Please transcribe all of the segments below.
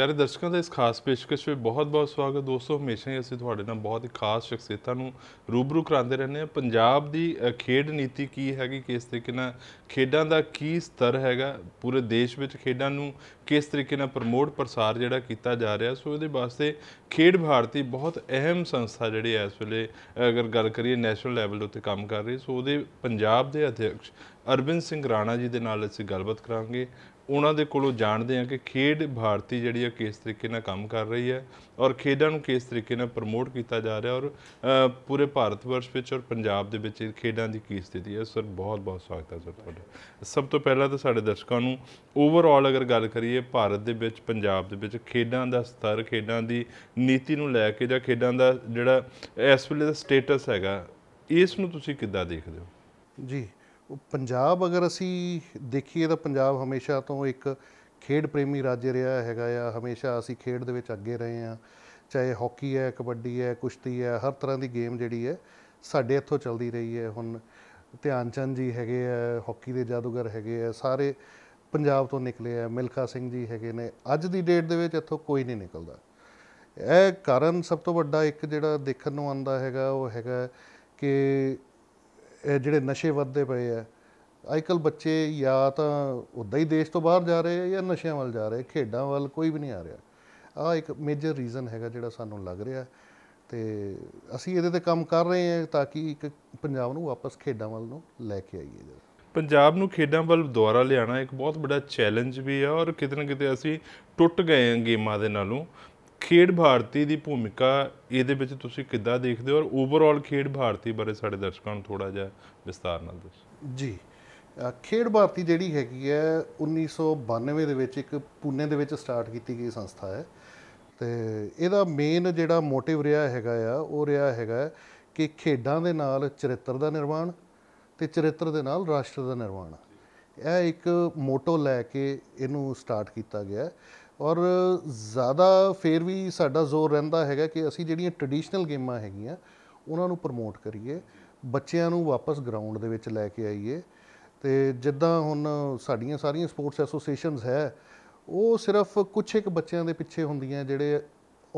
ਪਿਆਰੇ ਦਰਸ਼ਕਾਂ ਦਾ ਇਸ ਖਾਸ ਪੇਸ਼ਕਸ਼ ਵਿੱਚ ਬਹੁਤ-ਬਹੁਤ ਸਵਾਗਤ ਦੋਸਤੋ ਹਮੇਸ਼ਾ ਹੀ ਅਸੀਂ ਤੁਹਾਡੇ ਨਾਲ ਬਹੁਤ ਹੀ ਖਾਸ ਸ਼ਖਸੀਅਤਾਂ ਨੂੰ ਰੂਬਰੂ ਕਰਾਉਂਦੇ ਰਹਿੰਦੇ ਹਾਂ ਪੰਜਾਬ ਦੀ ਖੇਡ ਨੀਤੀ ਕੀ ਹੈਗੀ ਕਿਸ ਤਰੀਕੇ ਨਾਲ ਖੇਡਾਂ ਦਾ ਕੀ ਸਤਰ ਹੈਗਾ ਪੂਰੇ ਦੇਸ਼ ਵਿੱਚ ਖੇਡਾਂ ਨੂੰ ਕਿਸ ਤਰੀਕੇ ਨਾਲ ਪ੍ਰਮੋਟ ਪ੍ਰਸਾਰ ਜਿਹੜਾ ਕੀਤਾ ਜਾ ਰਿਹਾ ਸੋ ਇਹਦੇ ਵਾਸਤੇ ਖੇਡ ਭਾਰਤੀ ਬਹੁਤ ਅਹਿਮ ਸੰਸਥਾ ਜਿਹੜੀ ਹੈ ਇਸ ਵੇਲੇ ਅਗਰ ਗੱਲ ਕਰੀਏ ਨੈਸ਼ਨਲ ਲੈਵਲ ਉੱਤੇ ਕੰਮ ਕਰ ਰਹੀ ਸੋ ਉਹਦੇ ਪੰਜਾਬ ਦੇ ਅਧਿਕਸ਼ ਅਰਵਿੰਦ ਸਿੰਘ ਰਾਣਾ ਜੀ ਦੇ ਨਾਲ ਅਸੀਂ ਗੱਲਬਾਤ ਕਰਾਂਗੇ ਉਹਨਾਂ ਦੇ ਕੋਲੋਂ ਜਾਣਦੇ ਹਾਂ ਕਿ ਖੇਡ ਭਾਰਤੀ ਜਿਹੜੀ ਹੈ ਕਿਸ ਤਰੀਕੇ ਨਾਲ ਕੰਮ ਕਰ ਰਹੀ ਹੈ ਔਰ ਖੇਡਾਂ ਨੂੰ ਕਿਸ ਤਰੀਕੇ ਨਾਲ ਪ੍ਰਮੋਟ ਕੀਤਾ ਜਾ ਰਿਹਾ ਔਰ ਪੂਰੇ ਭਾਰਤ ਵਰਸ਼ ਵਿੱਚ ਔਰ ਪੰਜਾਬ ਦੇ ਵਿੱਚ ਖੇਡਾਂ ਦੀ ਕੀ ਸਥਿਤੀ ਹੈ ਸਰ ਬਹੁਤ ਬਹੁਤ ਸਵਾਗਤ ਹੈ ਸਰ ਤੁਹਾਡਾ ਸਭ ਤੋਂ ਪਹਿਲਾਂ ਤਾਂ ਸਾਡੇ ਦਰਸ਼ਕਾਂ ਨੂੰ ਓਵਰਆਲ ਅਗਰ ਗੱਲ ਕਰੀਏ ਭਾਰਤ ਦੇ ਵਿੱਚ ਪੰਜਾਬ ਦੇ ਵਿੱਚ ਖੇਡਾਂ ਦਾ ਸਤਰ ਖੇਡਾਂ ਦੀ ਨੀਤੀ ਨੂੰ ਲੈ ਕੇ ਜਾਂ ਖੇਡਾਂ ਦਾ ਜਿਹੜਾ ਇਸ ਵੇਲੇ ਦਾ ਸਟੇਟਸ ਹੈਗਾ ਇਸ ਨੂੰ ਤੁਸੀਂ ਕਿੱਦਾਂ ਦੇਖਦੇ ਹੋ ਜੀ ਪੰਜਾਬ ਅਗਰ ਅਸੀਂ ਦੇਖੀਏ ਤਾਂ ਪੰਜਾਬ ਹਮੇਸ਼ਾ ਤੋਂ ਇੱਕ ਖੇਡ ਪ੍ਰੇਮੀ ਰਾਜ ਰਿਹਾ ਹੈਗਾ ਆ ਹਮੇਸ਼ਾ ਅਸੀਂ ਖੇਡ ਦੇ ਵਿੱਚ ਅੱਗੇ ਰਹੇ ਆ ਚਾਹੇ ਹਾਕੀ ਹੈ ਕਬੱਡੀ ਹੈ ਕੁਸ਼ਤੀ ਹੈ ਹਰ ਤਰ੍ਹਾਂ ਦੀ ਗੇਮ ਜਿਹੜੀ ਹੈ ਸਾਡੇ ਇੱਥੋਂ ਚੱਲਦੀ ਰਹੀ ਹੈ ਹੁਣ ਧਿਆਨ ਚੰਦ ਜੀ ਹੈਗੇ ਆ ਹਾਕੀ ਦੇ ਜਾਦੂਗਰ ਹੈਗੇ ਆ ਸਾਰੇ ਪੰਜਾਬ ਤੋਂ ਨਿਕਲੇ ਆ ਮਿਲਖਾ ਸਿੰਘ ਜੀ ਹੈਗੇ ਨੇ ਅੱਜ ਦੀ ਡੇਟ ਦੇ ਵਿੱਚ ਇੱਥੋਂ ਕੋਈ ਨਹੀਂ ਨਿਕਲਦਾ ਇਹ ਕਾਰਨ ਸਭ ਤੋਂ ਵੱਡਾ ਇੱਕ ਜਿਹੜਾ ਦੇਖਣ ਨੂੰ ਆਉਂਦਾ ਹੈਗਾ ਉਹ ਹੈਗਾ ਕਿ ਜਿਹੜੇ ਨਸ਼ੇ ਵੱਧਦੇ ਪਏ ਆ ਅੱਜਕੱਲ ਬੱਚੇ ਜਾਂ ਤਾਂ ਉਦਾਂ ਹੀ ਦੇਸ਼ ਤੋਂ ਬਾਹਰ ਜਾ ਰਹੇ ਆ ਜਾਂ ਨਸ਼ਿਆਂ ਵੱਲ ਜਾ ਰਹੇ ਖੇਡਾਂ ਵੱਲ ਕੋਈ ਵੀ ਨਹੀਂ ਆ ਰਿਹਾ ਆ ਇੱਕ ਮੇਜਰ ਰੀਜ਼ਨ ਹੈਗਾ ਜਿਹੜਾ ਸਾਨੂੰ ਲੱਗ ਰਿਹਾ ਤੇ ਅਸੀਂ ਇਹਦੇ ਤੇ ਕੰਮ ਕਰ ਰਹੇ ਹਾਂ ਤਾਂ ਕਿ ਇੱਕ ਪੰਜਾਬ ਨੂੰ ਵਾਪਸ ਖੇਡਾਂ ਵੱਲ ਨੂੰ ਲੈ ਕੇ ਆਈਏ ਜੀ ਪੰਜਾਬ ਨੂੰ ਖੇਡਾਂ ਵੱਲ ਦੁਆਰਾ ਲਿਆਣਾ ਇੱਕ ਬਹੁਤ ਵੱਡਾ ਚੈਲੰਜ ਵੀ ਹੈ ਔਰ ਕਿਤੇ ਨਾ ਕਿਤੇ ਅਸੀਂ ਟੁੱਟ ਗਏ ਹਾਂ ਗੇਮਾਂ ਦੇ ਨਾਲੋਂ ਖੇਡ ਭਾਰਤੀ ਦੀ ਭੂਮਿਕਾ ਇਹਦੇ ਵਿੱਚ ਤੁਸੀਂ ਕਿੱਦਾਂ ਦੇਖਦੇ ਹੋ ਔਰ ਓਵਰਆਲ ਖੇਡ ਭਾਰਤੀ ਬਾਰੇ ਸਾਡੇ ਦਰਸ਼ਕਾਂ ਨੂੰ ਥੋੜਾ ਜਿਹਾ ਵਿਸਤਾਰ ਨਾਲ ਦੱਸੋ ਜੀ ਖੇਡ ਭਾਰਤੀ ਜਿਹੜੀ ਹੈਗੀ ਹੈ 1992 ਦੇ ਵਿੱਚ ਇੱਕ ਪੂਨੇ ਦੇ ਵਿੱਚ ਸਟਾਰਟ ਕੀਤੀ ਗਈ ਸੰਸਥਾ ਹੈ ਤੇ ਇਹਦਾ ਮੇਨ ਜਿਹੜਾ ਮੋਟਿਵ ਰਿਹਾ ਹੈਗਾ ਆ ਉਹ ਰਿਹਾ ਹੈਗਾ ਕਿ ਖੇਡਾਂ ਦੇ ਨਾਲ ਚਰਿੱਤਰ ਦਾ ਨਿਰਮਾਣ ਤੇ ਚਰਿੱਤਰ ਦੇ ਨਾਲ ਰਾਸ਼ਟਰ ਦਾ ਨਿਰਮਾਣ ਇਹ ਇੱਕ ਮੋਟੋ ਲੈ ਕੇ ਇਹਨੂੰ ਸਟਾਰਟ ਕੀਤਾ ਗਿਆ ਔਰ ਜ਼ਿਆਦਾ ਫੇਰ ਵੀ ਸਾਡਾ ਜ਼ੋਰ ਰਹਿੰਦਾ ਹੈਗਾ ਕਿ ਅਸੀਂ ਜਿਹੜੀਆਂ ਟ੍ਰੈਡੀਸ਼ਨਲ ਗੇਮਾਂ ਹੈਗੀਆਂ ਉਹਨਾਂ ਨੂੰ ਪ੍ਰਮੋਟ ਕਰੀਏ ਬੱਚਿਆਂ ਨੂੰ ਵਾਪਸ ਗਰਾਊਂਡ ਦੇ ਵਿੱਚ ਲੈ ਕੇ ਆਈਏ ਤੇ ਜਿੱਦਾਂ ਹੁਣ ਸਾਡੀਆਂ ਸਾਰੀਆਂ ਸਪੋਰਟਸ ਐਸੋਸੀਏਸ਼ਨਸ ਹੈ ਉਹ ਸਿਰਫ ਕੁਝ ਇੱਕ ਬੱਚਿਆਂ ਦੇ ਪਿੱਛੇ ਹੁੰਦੀਆਂ ਜਿਹੜੇ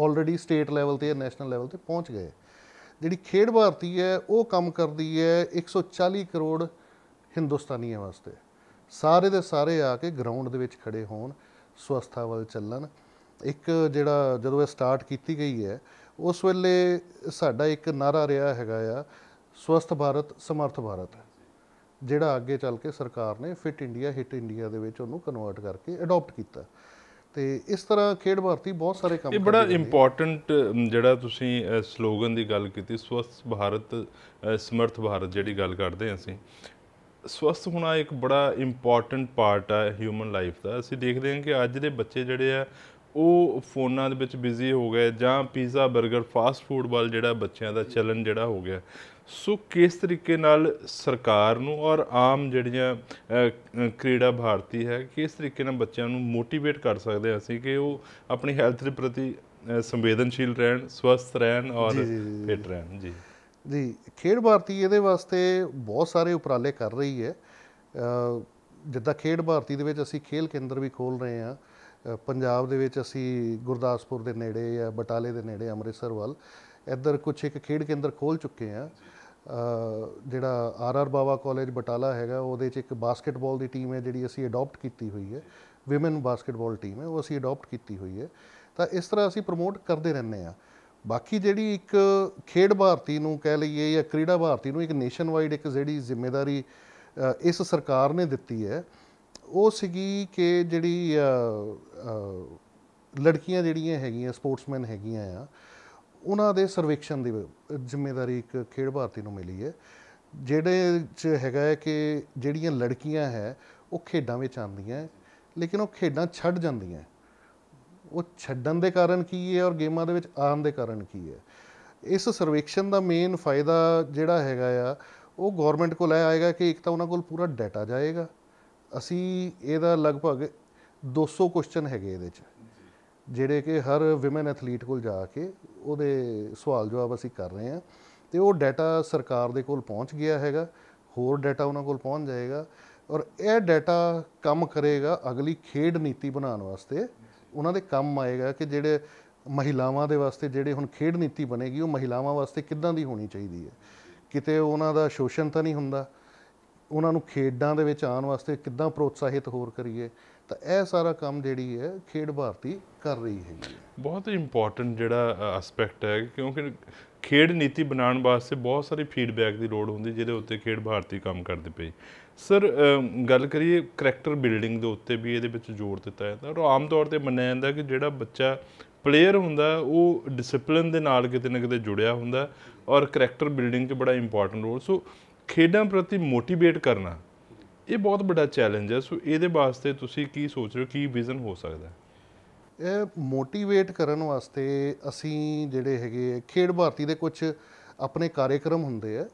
ਆਲਰੇਡੀ ਸਟੇਟ ਲੈਵਲ ਤੇ ਜਾਂ ਨੈਸ਼ਨਲ ਲੈਵਲ ਤੇ ਪਹੁੰਚ ਗਏ ਜਿਹੜੀ ਖੇਡ ਭਾਰਤੀ ਹੈ ਉਹ ਕੰਮ ਕਰਦੀ ਹੈ 140 ਕਰੋੜ ਹਿੰਦੁਸਤਾਨੀਆਂ ਵਾਸਤੇ ਸਾਰੇ ਦੇ ਸਾਰੇ ਆ ਕੇ ਗਰਾਊਂਡ ਦੇ ਵਿੱਚ ਖੜੇ ਹੋਣ ਸਵਸਥਾ ਵੱਲ ਚੱਲਣ ਇੱਕ ਜਿਹੜਾ ਜਦੋਂ ਇਹ ਸਟਾਰਟ ਕੀਤੀ ਗਈ ਹੈ ਉਸ ਵੇਲੇ ਸਾਡਾ ਇੱਕ ਨਾਰਾ ਰਿਹਾ ਹੈਗਾ ਆ ਸਵਸਥ ਭਾਰਤ ਸਮਰਥ ਭਾਰਤ ਜਿਹੜਾ ਅੱਗੇ ਚੱਲ ਕੇ ਸਰਕਾਰ ਨੇ ਫਿਟ ਇੰਡੀਆ ਹਿਟ ਇੰਡੀਆ ਦੇ ਵਿੱਚ ਉਹਨੂੰ ਕਨਵਰਟ ਕਰਕੇ ਅਡਾਪਟ ਕੀਤਾ ਤੇ ਇਸ ਤਰ੍ਹਾਂ ਖੇਡ ਭਾਰਤੀ ਬਹੁਤ ਸਾਰੇ ਕੰਮ ਇਹ ਬੜਾ ਇੰਪੋਰਟੈਂਟ ਜਿਹੜਾ ਤੁਸੀਂ ਸਲੋਗਨ ਦੀ ਗੱਲ ਕੀਤੀ ਸਵਸਥ ਭਾਰਤ ਸਮਰਥ ਭਾਰਤ ਜਿਹੜੀ ਗੱਲ ਕਰਦੇ ਅਸੀਂ ਸਵਸਥ ਹੋਣਾ ਇੱਕ ਬੜਾ ਇੰਪੋਰਟੈਂਟ ਪਾਰਟ ਆ ਹਿਊਮਨ ਲਾਈਫ ਦਾ ਅਸੀਂ ਦੇਖਦੇ ਹਾਂ ਕਿ ਅੱਜ ਦੇ ਬੱਚੇ ਜਿਹੜੇ ਆ ਉਹ ਫੋਨਾਂ ਦੇ ਵਿੱਚ ਬਿਜ਼ੀ ਹੋ ਗਏ ਜਾਂ ਪੀਜ਼ਾ 버ਗਰ ਫਾਸਟ ਫੂਡ ਵੱਲ ਜਿਹੜਾ ਬੱਚਿਆਂ ਦਾ ਚਲਨ ਜਿਹੜਾ ਹੋ ਗਿਆ ਸੋ ਕਿਸ ਤਰੀਕੇ ਨਾਲ ਸਰਕਾਰ ਨੂੰ ਔਰ ਆਮ ਜਿਹੜੀਆਂ ਕ੍ਰੀੜਾ ਭਾਰਤੀ ਹੈ ਕਿਸ ਤਰੀਕੇ ਨਾਲ ਬੱਚਿਆਂ ਨੂੰ ਮੋਟੀਵੇਟ ਕਰ ਸਕਦੇ ਅਸੀਂ ਕਿ ਉਹ ਆਪਣੀ ਹੈਲਥ ਦੇ ਪ੍ਰਤੀ ਸੰਵੇਦਨਸ਼ੀਲ ਰਹਿਣ ਸਵਸਥ ਰਹਿਣ ਔਰ ਫਿਟ ਰਹਿਣ ਜੀ ਜੀ ਖੇਡ ਭਾਰਤੀ ਇਹਦੇ ਵਾਸਤੇ ਬਹੁਤ ਸਾਰੇ ਉਪਰਾਲੇ ਕਰ ਰਹੀ ਹੈ ਜਿੱਦਾਂ ਖੇਡ ਭਾਰਤੀ ਦੇ ਵਿੱਚ ਅਸੀਂ ਖੇਲ ਕੇਂਦਰ ਵੀ ਖੋਲ ਰਹੇ ਹਾਂ ਪੰਜਾਬ ਦੇ ਵਿੱਚ ਅਸੀਂ ਗੁਰਦਾਸਪੁਰ ਦੇ ਨੇੜੇ ਜਾਂ ਬਟਾਲੇ ਦੇ ਨੇੜੇ ਅੰਮ੍ਰਿਤਸਰ ਵੱਲ ਇੱਧਰ ਕੁਝ ਇੱਕ ਖੇਡ ਕੇਂਦਰ ਖੋਲ ਚੁੱਕੇ ਆ ਜਿਹੜਾ R R Bawa college Batala ਹੈਗਾ ਉਹਦੇ 'ਚ ਇੱਕ ਬਾਸਕਟਬਾਲ ਦੀ ਟੀਮ ਹੈ ਜਿਹੜੀ ਅਸੀਂ ਅਡਾਪਟ ਕੀਤੀ ਹੋਈ ਹੈ ਵਿਮਨ ਬਾਸਕਟਬਾਲ ਟੀਮ ਹੈ ਉਹ ਅਸੀਂ ਅਡਾਪਟ ਕੀਤੀ ਹੋਈ ਹੈ ਤਾਂ ਇਸ ਤਰ੍ਹਾਂ ਅਸੀਂ ਪ੍ਰਮੋਟ ਕਰਦੇ ਰਹਿੰਦੇ ਆ ਬਾਕੀ ਜਿਹੜੀ ਇੱਕ ਖੇਡ ਭਾਰਤੀ ਨੂੰ ਕਹਿ ਲਈਏ ਜਾਂ ਕ੍ਰੀੜਾ ਭਾਰਤੀ ਨੂੰ ਇੱਕ ਨੇਸ਼ਨ ਵਾਈਡ ਇੱਕ ਜਿਹੜੀ ਜ਼ਿੰਮੇਵਾਰੀ ਇਸ ਸਰਕਾਰ ਨੇ ਦਿੱਤੀ ਹੈ ਉਹ ਸੀਗੀ ਕਿ ਜਿਹੜੀ ਲੜਕੀਆਂ ਜਿਹੜੀਆਂ ਹੈਗੀਆਂ ਸਪੋਰਟਸਮੈਨ ਹੈਗੀਆਂ ਆ ਉਹਨਾਂ ਦੇ ਸਰਵੇਖਣ ਦੀ ਜ਼ਿੰਮੇਵਾਰੀ ਇੱਕ ਖੇਡ ਭਾਰਤੀ ਨੂੰ ਮਿਲੀ ਹੈ ਜਿਹੜੇ ਚ ਹੈਗਾ ਹੈ ਕਿ ਜਿਹੜੀਆਂ ਲੜਕੀਆਂ ਹੈ ਉਹ ਖੇਡਾਂ ਵਿੱਚ ਆਉਂਦੀਆਂ ਲੇਕਿਨ ਉਹ ਖੇਡਾਂ ਛੱਡ ਜਾਂਦੀਆਂ ਉਹ ਛੱਡਣ ਦੇ ਕਾਰਨ ਕੀ ਹੈ ਔਰ ਗੇਮਾਂ ਦੇ ਵਿੱਚ ਆਉਣ ਦੇ ਕਾਰਨ ਕੀ ਹੈ ਇਸ ਸਰਵੇਖਣ ਦਾ ਮੇਨ ਫਾਇਦਾ ਜਿਹੜਾ ਹੈਗਾ ਆ ਉਹ ਗਵਰਨਮੈਂਟ ਕੋਲ ਆਏਗਾ ਕਿ ਇੱਕ ਤਾਂ ਉਹਨਾਂ ਕੋਲ ਪੂਰਾ ਡਾਟਾ ਜਾਏਗਾ ਅਸੀਂ ਇਹਦਾ ਲਗਭਗ 200 ਕੁਐਸਚਨ ਹੈਗੇ ਇਹਦੇ ਚ ਜਿਹੜੇ ਕਿ ਹਰ ਔਮਨ ਐਥਲੀਟ ਕੋਲ ਜਾ ਕੇ ਉਹਦੇ ਸਵਾਲ ਜਵਾਬ ਅਸੀਂ ਕਰ ਰਹੇ ਆ ਤੇ ਉਹ ਡਾਟਾ ਸਰਕਾਰ ਦੇ ਕੋਲ ਪਹੁੰਚ ਗਿਆ ਹੈਗਾ ਹੋਰ ਡਾਟਾ ਉਹਨਾਂ ਕੋਲ ਪਹੁੰਚ ਜਾਏਗਾ ਔਰ ਇਹ ਡਾਟਾ ਕੰਮ ਕਰੇਗਾ ਅਗਲੀ ਖੇਡ ਨੀਤੀ ਬਣਾਉਣ ਵਾਸਤੇ ਉਹਨਾਂ ਦੇ ਕੰਮ ਆਏਗਾ ਕਿ ਜਿਹੜੇ ਮਹਿਲਾਵਾਂ ਦੇ ਵਾਸਤੇ ਜਿਹੜੇ ਹੁਣ ਖੇਡ ਨੀਤੀ ਬਣੇਗੀ ਉਹ ਮਹਿਲਾਵਾਂ ਵਾਸਤੇ ਕਿੱਦਾਂ ਦੀ ਹੋਣੀ ਚਾਹੀਦੀ ਹੈ ਕਿਤੇ ਉਹਨਾਂ ਦਾ ਸ਼ੋਸ਼ਣ ਤਾਂ ਨਹੀਂ ਹੁੰਦਾ ਉਹਨਾਂ ਨੂੰ ਖੇਡਾਂ ਦੇ ਵਿੱਚ ਆਉਣ ਵਾਸਤੇ ਕਿੱਦਾਂ ਪ੍ਰੋਤਸਾਹਿਤ ਹੋਰ ਕਰੀਏ ਤਾਂ ਇਹ ਸਾਰਾ ਕੰਮ ਜਿਹੜੀ ਹੈ ਖੇਡ ਭਾਰਤੀ ਕਰ ਰਹੀ ਹੈ ਬਹੁਤ ਇੰਪੋਰਟੈਂਟ ਜਿਹੜਾ ਐਸਪੈਕਟ ਹੈ ਕਿਉਂਕਿ ਖੇਡ ਨੀਤੀ ਬਣਾਉਣ ਵਾਸਤੇ ਬਹੁਤ ਸਾਰੇ ਫੀਡਬੈਕ ਦੀ ਲੋੜ ਹੁੰਦੀ ਜਿਹਦੇ ਉੱਤੇ ਖੇਡ ਭਾਰਤੀ ਕੰਮ ਕਰਦੇ ਪਏ ਸਰ ਗੱਲ ਕਰੀਏ ਕੈਰੈਕਟਰ ਬਿਲਡਿੰਗ ਦੇ ਉੱਤੇ ਵੀ ਇਹਦੇ ਵਿੱਚ ਜ਼ੋਰ ਦਿੱਤਾ ਜਾਂਦਾ ਔਰ ਆਮ ਤੌਰ ਤੇ ਮੰਨਿਆ ਜਾਂਦਾ ਕਿ ਜਿਹੜਾ ਬੱਚਾ ਪਲੇਅਰ ਹੁੰਦਾ ਉਹ ਡਿਸਪਲਿਨ ਦੇ ਨਾਲ ਕਿਤੇ ਨਾ ਕਿਤੇ ਜੁੜਿਆ ਹੁੰਦਾ ਔਰ ਕੈਰੈਕਟਰ ਬਿਲਡਿੰਗ 'ਚ ਬੜਾ ਇੰਪੋਰਟੈਂਟ ਰੋਲ ਸੋ ਖੇਡਾਂ ਪ੍ਰਤੀ ਮੋਟੀਵੇਟ ਕਰਨਾ ਇਹ ਬਹੁਤ ਵੱਡਾ ਚੈਲੰਜ ਹੈ ਸੋ ਇਹਦੇ ਵਾਸਤੇ ਤੁਸੀਂ ਕੀ ਸੋਚ ਰਹੇ ਹੋ ਕੀ ਵਿਜ਼ਨ ਹੋ ਸਕਦਾ ਹੈ ਇਹ ਮੋਟੀਵੇਟ ਕਰਨ ਵਾਸਤੇ ਅਸੀਂ ਜਿਹੜੇ ਹੈਗੇ ਖੇਡ ਭਾਰਤੀ ਦੇ ਕੁਝ ਆਪਣੇ ਕਾਰਜਕ੍ਰਮ ਹੁੰਦੇ ਆ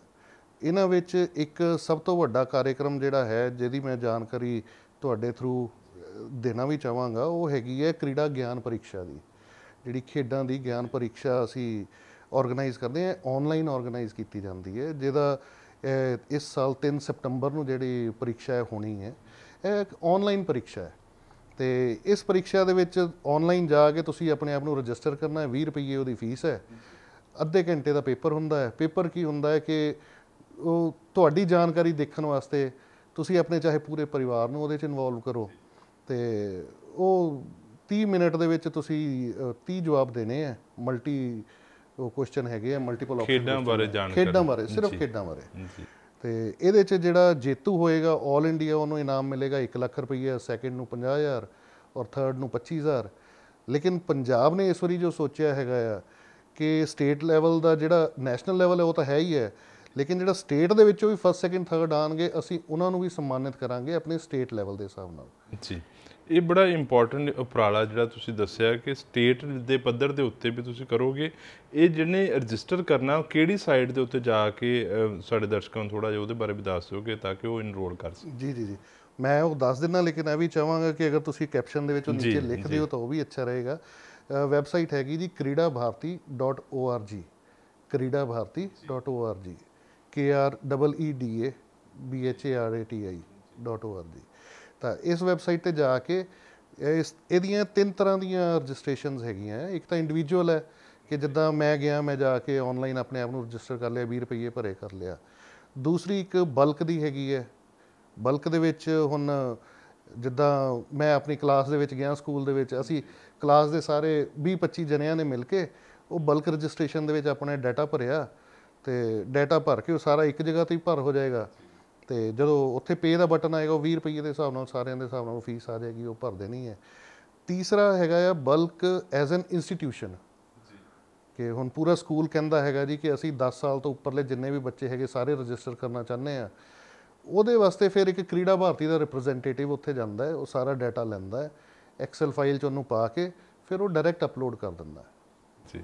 ਇਹਨਾਂ ਵਿੱਚ ਇੱਕ ਸਭ ਤੋਂ ਵੱਡਾ ਕਾਰਜਕ੍ਰਮ ਜਿਹੜਾ ਹੈ ਜਿਹਦੀ ਮੈਂ ਜਾਣਕਾਰੀ ਤੁਹਾਡੇ ਥਰੂ ਦੇਣਾ ਵੀ ਚਾਹਾਂਗਾ ਉਹ ਹੈਗੀ ਹੈ ਕ੍ਰੀੜਾ ਗਿਆਨ ਪਰੀਖਿਆ ਦੀ ਜਿਹੜੀ ਖੇਡਾਂ ਦੀ ਗਿਆਨ ਪਰੀਖਿਆ ਅਸੀਂ ਆਰਗੇਨਾਈਜ਼ ਕਰਦੇ ਆ ਆਨਲਾਈਨ ਆਰਗੇਨਾਈਜ਼ ਕੀਤੀ ਜਾਂਦੀ ਹੈ ਜਿਹਦਾ ਇਸ ਸਾਲ 3 ਸਤੰਬਰ ਨੂੰ ਜਿਹੜੀ ਪਰੀਖਿਆ ਹੋਣੀ ਹੈ ਇਹ ਆਨਲਾਈਨ ਪਰੀਖਿਆ ਹੈ ਤੇ ਇਸ ਪ੍ਰੀਖਿਆ ਦੇ ਵਿੱਚ ਆਨਲਾਈਨ ਜਾ ਕੇ ਤੁਸੀਂ ਆਪਣੇ ਆਪ ਨੂੰ ਰਜਿਸਟਰ ਕਰਨਾ ਹੈ 20 ਰੁਪਏ ਉਹਦੀ ਫੀਸ ਹੈ ਅੱਧੇ ਘੰਟੇ ਦਾ ਪੇਪਰ ਹੁੰਦਾ ਹੈ ਪੇਪਰ ਕੀ ਹੁੰਦਾ ਹੈ ਕਿ ਉਹ ਤੁਹਾਡੀ ਜਾਣਕਾਰੀ ਦੇਖਣ ਵਾਸਤੇ ਤੁਸੀਂ ਆਪਣੇ ਚਾਹੇ ਪੂਰੇ ਪਰਿਵਾਰ ਨੂੰ ਉਹਦੇ 'ਚ ਇਨਵੋਲਵ ਕਰੋ ਤੇ ਉਹ 30 ਮਿੰਟ ਦੇ ਵਿੱਚ ਤੁਸੀਂ 30 ਜਵਾਬ ਦੇਣੇ ਆ ਮਲਟੀ ਉਹ ਕੁਐਸਚਨ ਹੈਗੇ ਆ ਮਲਟੀਪਲ ਆਪਸ਼ਨ ਖੇਡਾਂ ਬਾਰੇ ਜਾਣਕਾਰੀ ਖੇਡਾਂ ਬਾਰੇ ਸਿਰਫ ਖੇਡਾਂ ਬਾਰੇ ਜੀ ਤੇ ਇਹਦੇ 'ਚ ਜਿਹੜਾ ਜੇਤੂ ਹੋਏਗਾ 올 ਇੰਡੀਆ ਉਹਨੂੰ ਇਨਾਮ ਮਿਲੇਗਾ 1 ਲੱਖ ਰੁਪਈਆ ਸੈਕਿੰਡ ਨੂੰ 50000 ਔਰ ਥਰਡ ਨੂੰ 25000 ਲੇਕਿਨ ਪੰਜਾਬ ਨੇ ਇਸ ਵਾਰੀ ਜੋ ਸੋਚਿਆ ਹੈਗਾ ਆ ਕਿ ਸਟੇਟ ਲੈਵਲ ਦਾ ਜਿਹੜਾ ਨੈਸ਼ਨਲ ਲੈਵਲ ਹੈ ਉਹ ਤਾਂ ਹੈ ਹੀ ਹੈ ਲੇਕਿਨ ਜਿਹੜਾ ਸਟੇਟ ਦੇ ਵਿੱਚੋਂ ਵੀ ਫਸਟ ਸੈਕਿੰਡ ਥਰਡ ਆਣਗੇ ਅਸੀਂ ਉਹਨਾਂ ਨੂੰ ਵੀ ਸਨਮਾਨਿਤ ਕਰਾਂਗੇ ਆਪਣੇ ਸਟੇਟ ਲੈਵਲ ਦੇ ਹਿਸਾਬ ਨਾਲ ਜੀ ਇਹ ਬੜਾ ਇੰਪੋਰਟੈਂਟ ਉਪਰਾਲਾ ਜਿਹੜਾ ਤੁਸੀਂ ਦੱਸਿਆ ਕਿ ਸਟੇਟ ਦੇ ਪੱਧਰ ਦੇ ਉੱਤੇ ਵੀ ਤੁਸੀਂ ਕਰੋਗੇ ਇਹ ਜਿਹਨੇ ਰਜਿਸਟਰ ਕਰਨਾ ਕਿਹੜੀ ਸਾਈਟ ਦੇ ਉੱਤੇ ਜਾ ਕੇ ਸਾਡੇ ਦਰਸ਼ਕਾਂ ਨੂੰ ਥੋੜਾ ਜਿਹਾ ਉਹਦੇ ਬਾਰੇ ਵੀ ਦੱਸ ਦਿਓਗੇ ਤਾਂ ਕਿ ਉਹ ਇਨਰੋਲ ਕਰ ਸਕੇ ਜੀ ਜੀ ਜੀ ਮੈਂ ਉਹ ਦੱਸ ਦਿੰਦਾ ਲੇਕਿਨ ਇਹ ਵੀ ਚਾਹਾਂਗਾ ਕਿ ਅਗਰ ਤੁਸੀਂ ਕੈਪਸ਼ਨ ਦੇ ਵਿੱਚ ਉਹ ਨੀਚੇ ਲਿਖ ਦਿਓ ਤਾਂ ਉਹ ਵੀ ਅੱਛਾ ਰਹੇਗਾ ਵੈਬਸਾਈਟ ਹੈਗੀ ਜੀ kridabharti.org kridabharti.org kreda.org e ਤਾਂ ਇਸ ਵੈਬਸਾਈਟ ਤੇ ਜਾ ਕੇ ਇਸ ਇਹਦੀਆਂ ਤਿੰਨ ਤਰ੍ਹਾਂ ਦੀਆਂ ਰਜਿਸਟ੍ਰੇਸ਼ਨਸ ਹੈਗੀਆਂ ਇੱਕ ਤਾਂ ਇੰਡੀਵਿਜੂਅਲ ਹੈ ਕਿ ਜਿੱਦਾਂ ਮੈਂ ਗਿਆ ਮੈਂ ਜਾ ਕੇ ਆਨਲਾਈਨ ਆਪਣੇ ਆਪ ਨੂੰ ਰਜਿਸਟਰ ਕਰ ਲਿਆ 20 ਰੁਪਏ ਭਰੇ ਕਰ ਲਿਆ ਦੂਸਰੀ ਇੱਕ ਬਲਕ ਦੀ ਹੈਗੀ ਹੈ ਬਲਕ ਦੇ ਵਿੱਚ ਹੁਣ ਜਿੱਦਾਂ ਮੈਂ ਆਪਣੀ ਕਲਾਸ ਦੇ ਵਿੱਚ ਗਿਆ ਸਕੂਲ ਦੇ ਵਿੱਚ ਅਸੀਂ ਕਲਾਸ ਦੇ ਸਾਰੇ 20 25 ਜਣਿਆਂ ਨੇ ਮਿਲ ਕੇ ਉਹ ਬਲਕ ਰਜਿਸਟ੍ਰੇਸ਼ਨ ਦੇ ਵਿੱਚ ਆਪਣੇ ਡਾਟਾ ਭਰਿਆ ਤੇ ਡਾਟਾ ਭਰ ਕੇ ਉਹ ਸਾਰਾ ਇੱਕ ਜਗ੍ਹਾ ਤੇ ਹੀ ਭਰ ਹੋ ਜਾਏਗਾ ਤੇ ਜਦੋਂ ਉੱਥੇ ਪੇ ਦਾ ਬਟਨ ਆਏਗਾ ਉਹ 20 ਰੁਪਏ ਦੇ ਹਿਸਾਬ ਨਾਲ ਸਾਰਿਆਂ ਦੇ ਹਿਸਾਬ ਨਾਲ ਉਹ ਫੀਸ ਆ ਜਾਏਗੀ ਉਹ ਭਰ ਦੇਣੀ ਹੈ ਤੀਸਰਾ ਹੈਗਾ ਆ ਬਲਕ ਐਜ਼ ਐਨ ਇੰਸਟੀਟਿਊਸ਼ਨ ਕਿ ਹੁਣ ਪੂਰਾ ਸਕੂਲ ਕਹਿੰਦਾ ਹੈਗਾ ਜੀ ਕਿ ਅਸੀਂ 10 ਸਾਲ ਤੋਂ ਉੱਪਰਲੇ ਜਿੰਨੇ ਵੀ ਬੱਚੇ ਹੈਗੇ ਸਾਰੇ ਰਜਿਸਟਰ ਕਰਨਾ ਚਾਹੁੰਦੇ ਆ ਉਹਦੇ ਵਾਸਤੇ ਫਿਰ ਇੱਕ ਕ੍ਰੀੜਾ ਭਾਰਤੀ ਦਾ ਰਿਪਰੈਜ਼ੈਂਟੇਟਿਵ ਉੱਥੇ ਜਾਂਦਾ ਹੈ ਉਹ ਸਾਰਾ ਡਾਟਾ ਲੈਂਦਾ ਹੈ ਐਕਸਲ ਫਾਈਲ 'ਚ ਉਹਨੂੰ ਪਾ ਕੇ ਫਿਰ ਉਹ ਡਾਇਰੈਕਟ ਅਪਲੋਡ ਕਰ ਦਿੰਦਾ ਹੈ ਜੀ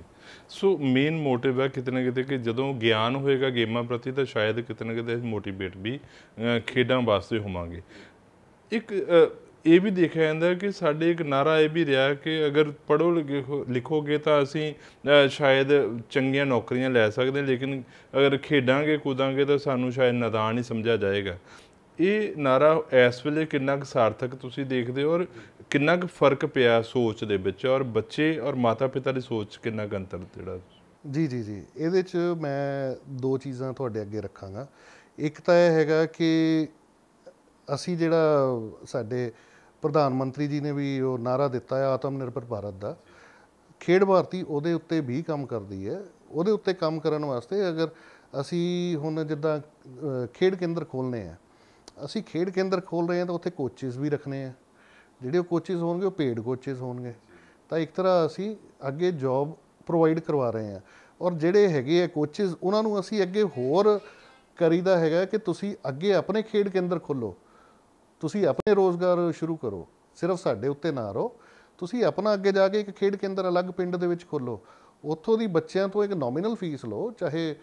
ਸੋ ਮੇਨ ਮੋਟਿਵ ਹੈ ਕਿਤੇ ਨਾ ਕਿਤੇ ਕਿ ਜਦੋਂ ਗਿਆਨ ਹੋਏਗਾ ਗੇਮਾਂ ਪ੍ਰਤੀ ਤਾਂ ਸ਼ਾਇਦ ਕਿਤੇ ਨਾ ਕਿਤੇ ਮੋਟੀਵੇਟ ਵੀ ਖੇਡਾਂ ਵਾਸਤੇ ਹੋਵਾਂਗੇ ਇੱਕ ਇਹ ਵੀ ਦੇਖਿਆ ਜਾਂਦਾ ਹੈ ਕਿ ਸਾਡੇ ਇੱਕ ਨਾਰਾ ਇਹ ਵੀ ਰਿਹਾ ਕਿ ਅਗਰ ਪੜੋ ਲਿਖੋਗੇ ਤਾਂ ਅਸੀਂ ਸ਼ਾਇਦ ਚੰਗੀਆਂ ਨੌਕਰੀਆਂ ਲੈ ਸਕਦੇ ਲੇਕਿਨ ਅਗਰ ਖੇਡਾਂਗੇ ਕੁਦਾਂਗੇ ਤਾਂ ਸਾਨੂੰ ਸ਼ਾਇਦ ਨਦਾਨ ਹੀ ਸਮਝਿਆ ਜਾਏਗਾ ਇਹ ਨਾਰਾ ਇਸ ਵੇਲੇ ਕਿੰਨਾ ਕੁ ਸਾਰਥਕ ਤੁਸੀਂ ਦੇਖਦੇ ਹੋ ਔਰ ਕਿੰਨਾ ਕੁ ਫਰਕ ਪਿਆ ਸੋਚ ਦੇ ਵਿੱਚ ਔਰ ਬੱਚੇ ਔਰ ਮਾਤਾ-ਪਿਤਾ ਦੀ ਸੋਚ ਕਿੰਨਾ ਕੁ ਅੰਤਰ ਜਿਹੜਾ ਜੀ ਜੀ ਜੀ ਇਹਦੇ 'ਚ ਮੈਂ ਦੋ ਚੀਜ਼ਾਂ ਤੁਹਾਡੇ ਅੱਗੇ ਰੱਖਾਂਗਾ ਇੱਕ ਤਾਂ ਇਹ ਹੈਗਾ ਕਿ ਅਸੀਂ ਜਿਹੜਾ ਸਾਡੇ ਪ੍ਰਧਾਨ ਮੰਤਰੀ ਜੀ ਨੇ ਵੀ ਉਹ ਨਾਰਾ ਦਿੱਤਾ ਹੈ ਆਤਮ ਨਿਰਭਰ ਭਾਰਤ ਦਾ ਖੇਡ ਭਾਰਤੀ ਉਹਦੇ ਉੱਤੇ ਵੀ ਕੰਮ ਕਰਦੀ ਹੈ ਉਹਦੇ ਉੱਤੇ ਕੰਮ ਕਰਨ ਵਾਸਤੇ ਅਗਰ ਅਸੀਂ ਹੁਣ ਜਿੱਦਾਂ ਖੇਡ ਕੇਂਦਰ ਖੋਲਨੇ ਆ ਅਸੀਂ ਖੇਡ ਕੇਂਦਰ ਖੋਲ ਰਹੇ ਹਾਂ ਤਾਂ ਉੱਥੇ ਕੋਚਸ ਵੀ ਰੱਖਣੇ ਆ ਜਿਹੜੇ ਉਹ ਕੋਚਸ ਹੋਣਗੇ ਉਹ ਪੇਡ ਕੋਚਸ ਹੋਣਗੇ ਤਾਂ ਇੱਕ ਤਰ੍ਹਾਂ ਅਸੀਂ ਅੱਗੇ ਜੌਬ ਪ੍ਰੋਵਾਈਡ ਕਰਵਾ ਰਹੇ ਹਾਂ ਔਰ ਜਿਹੜੇ ਹੈਗੇ ਆ ਕੋਚਸ ਉਹਨਾਂ ਨੂੰ ਅਸੀਂ ਅੱਗੇ ਹੋਰ ਕਰੀਦਾ ਹੈਗਾ ਕਿ ਤੁਸੀਂ ਅੱਗੇ ਆਪਣੇ ਖੇਡ ਕੇਂਦਰ ਖੋਲੋ ਤੁਸੀਂ ਆਪਣੇ ਰੋਜ਼ਗਾਰ ਸ਼ੁਰੂ ਕਰੋ ਸਿਰਫ ਸਾਡੇ ਉੱਤੇ ਨਾ ਰੋ ਤੁਸੀਂ ਆਪਣਾ ਅੱਗੇ ਜਾ ਕੇ ਇੱਕ ਖੇਡ ਕੇਂਦਰ ਅਲੱਗ ਪਿੰਡ ਦੇ ਵਿੱਚ ਖੋਲੋ ਉੱਥੋਂ ਦੀ ਬੱਚਿਆਂ ਤੋਂ ਇੱਕ ਨੋਮੀਨਲ ਫੀਸ ਲਓ ਚਾਹੇ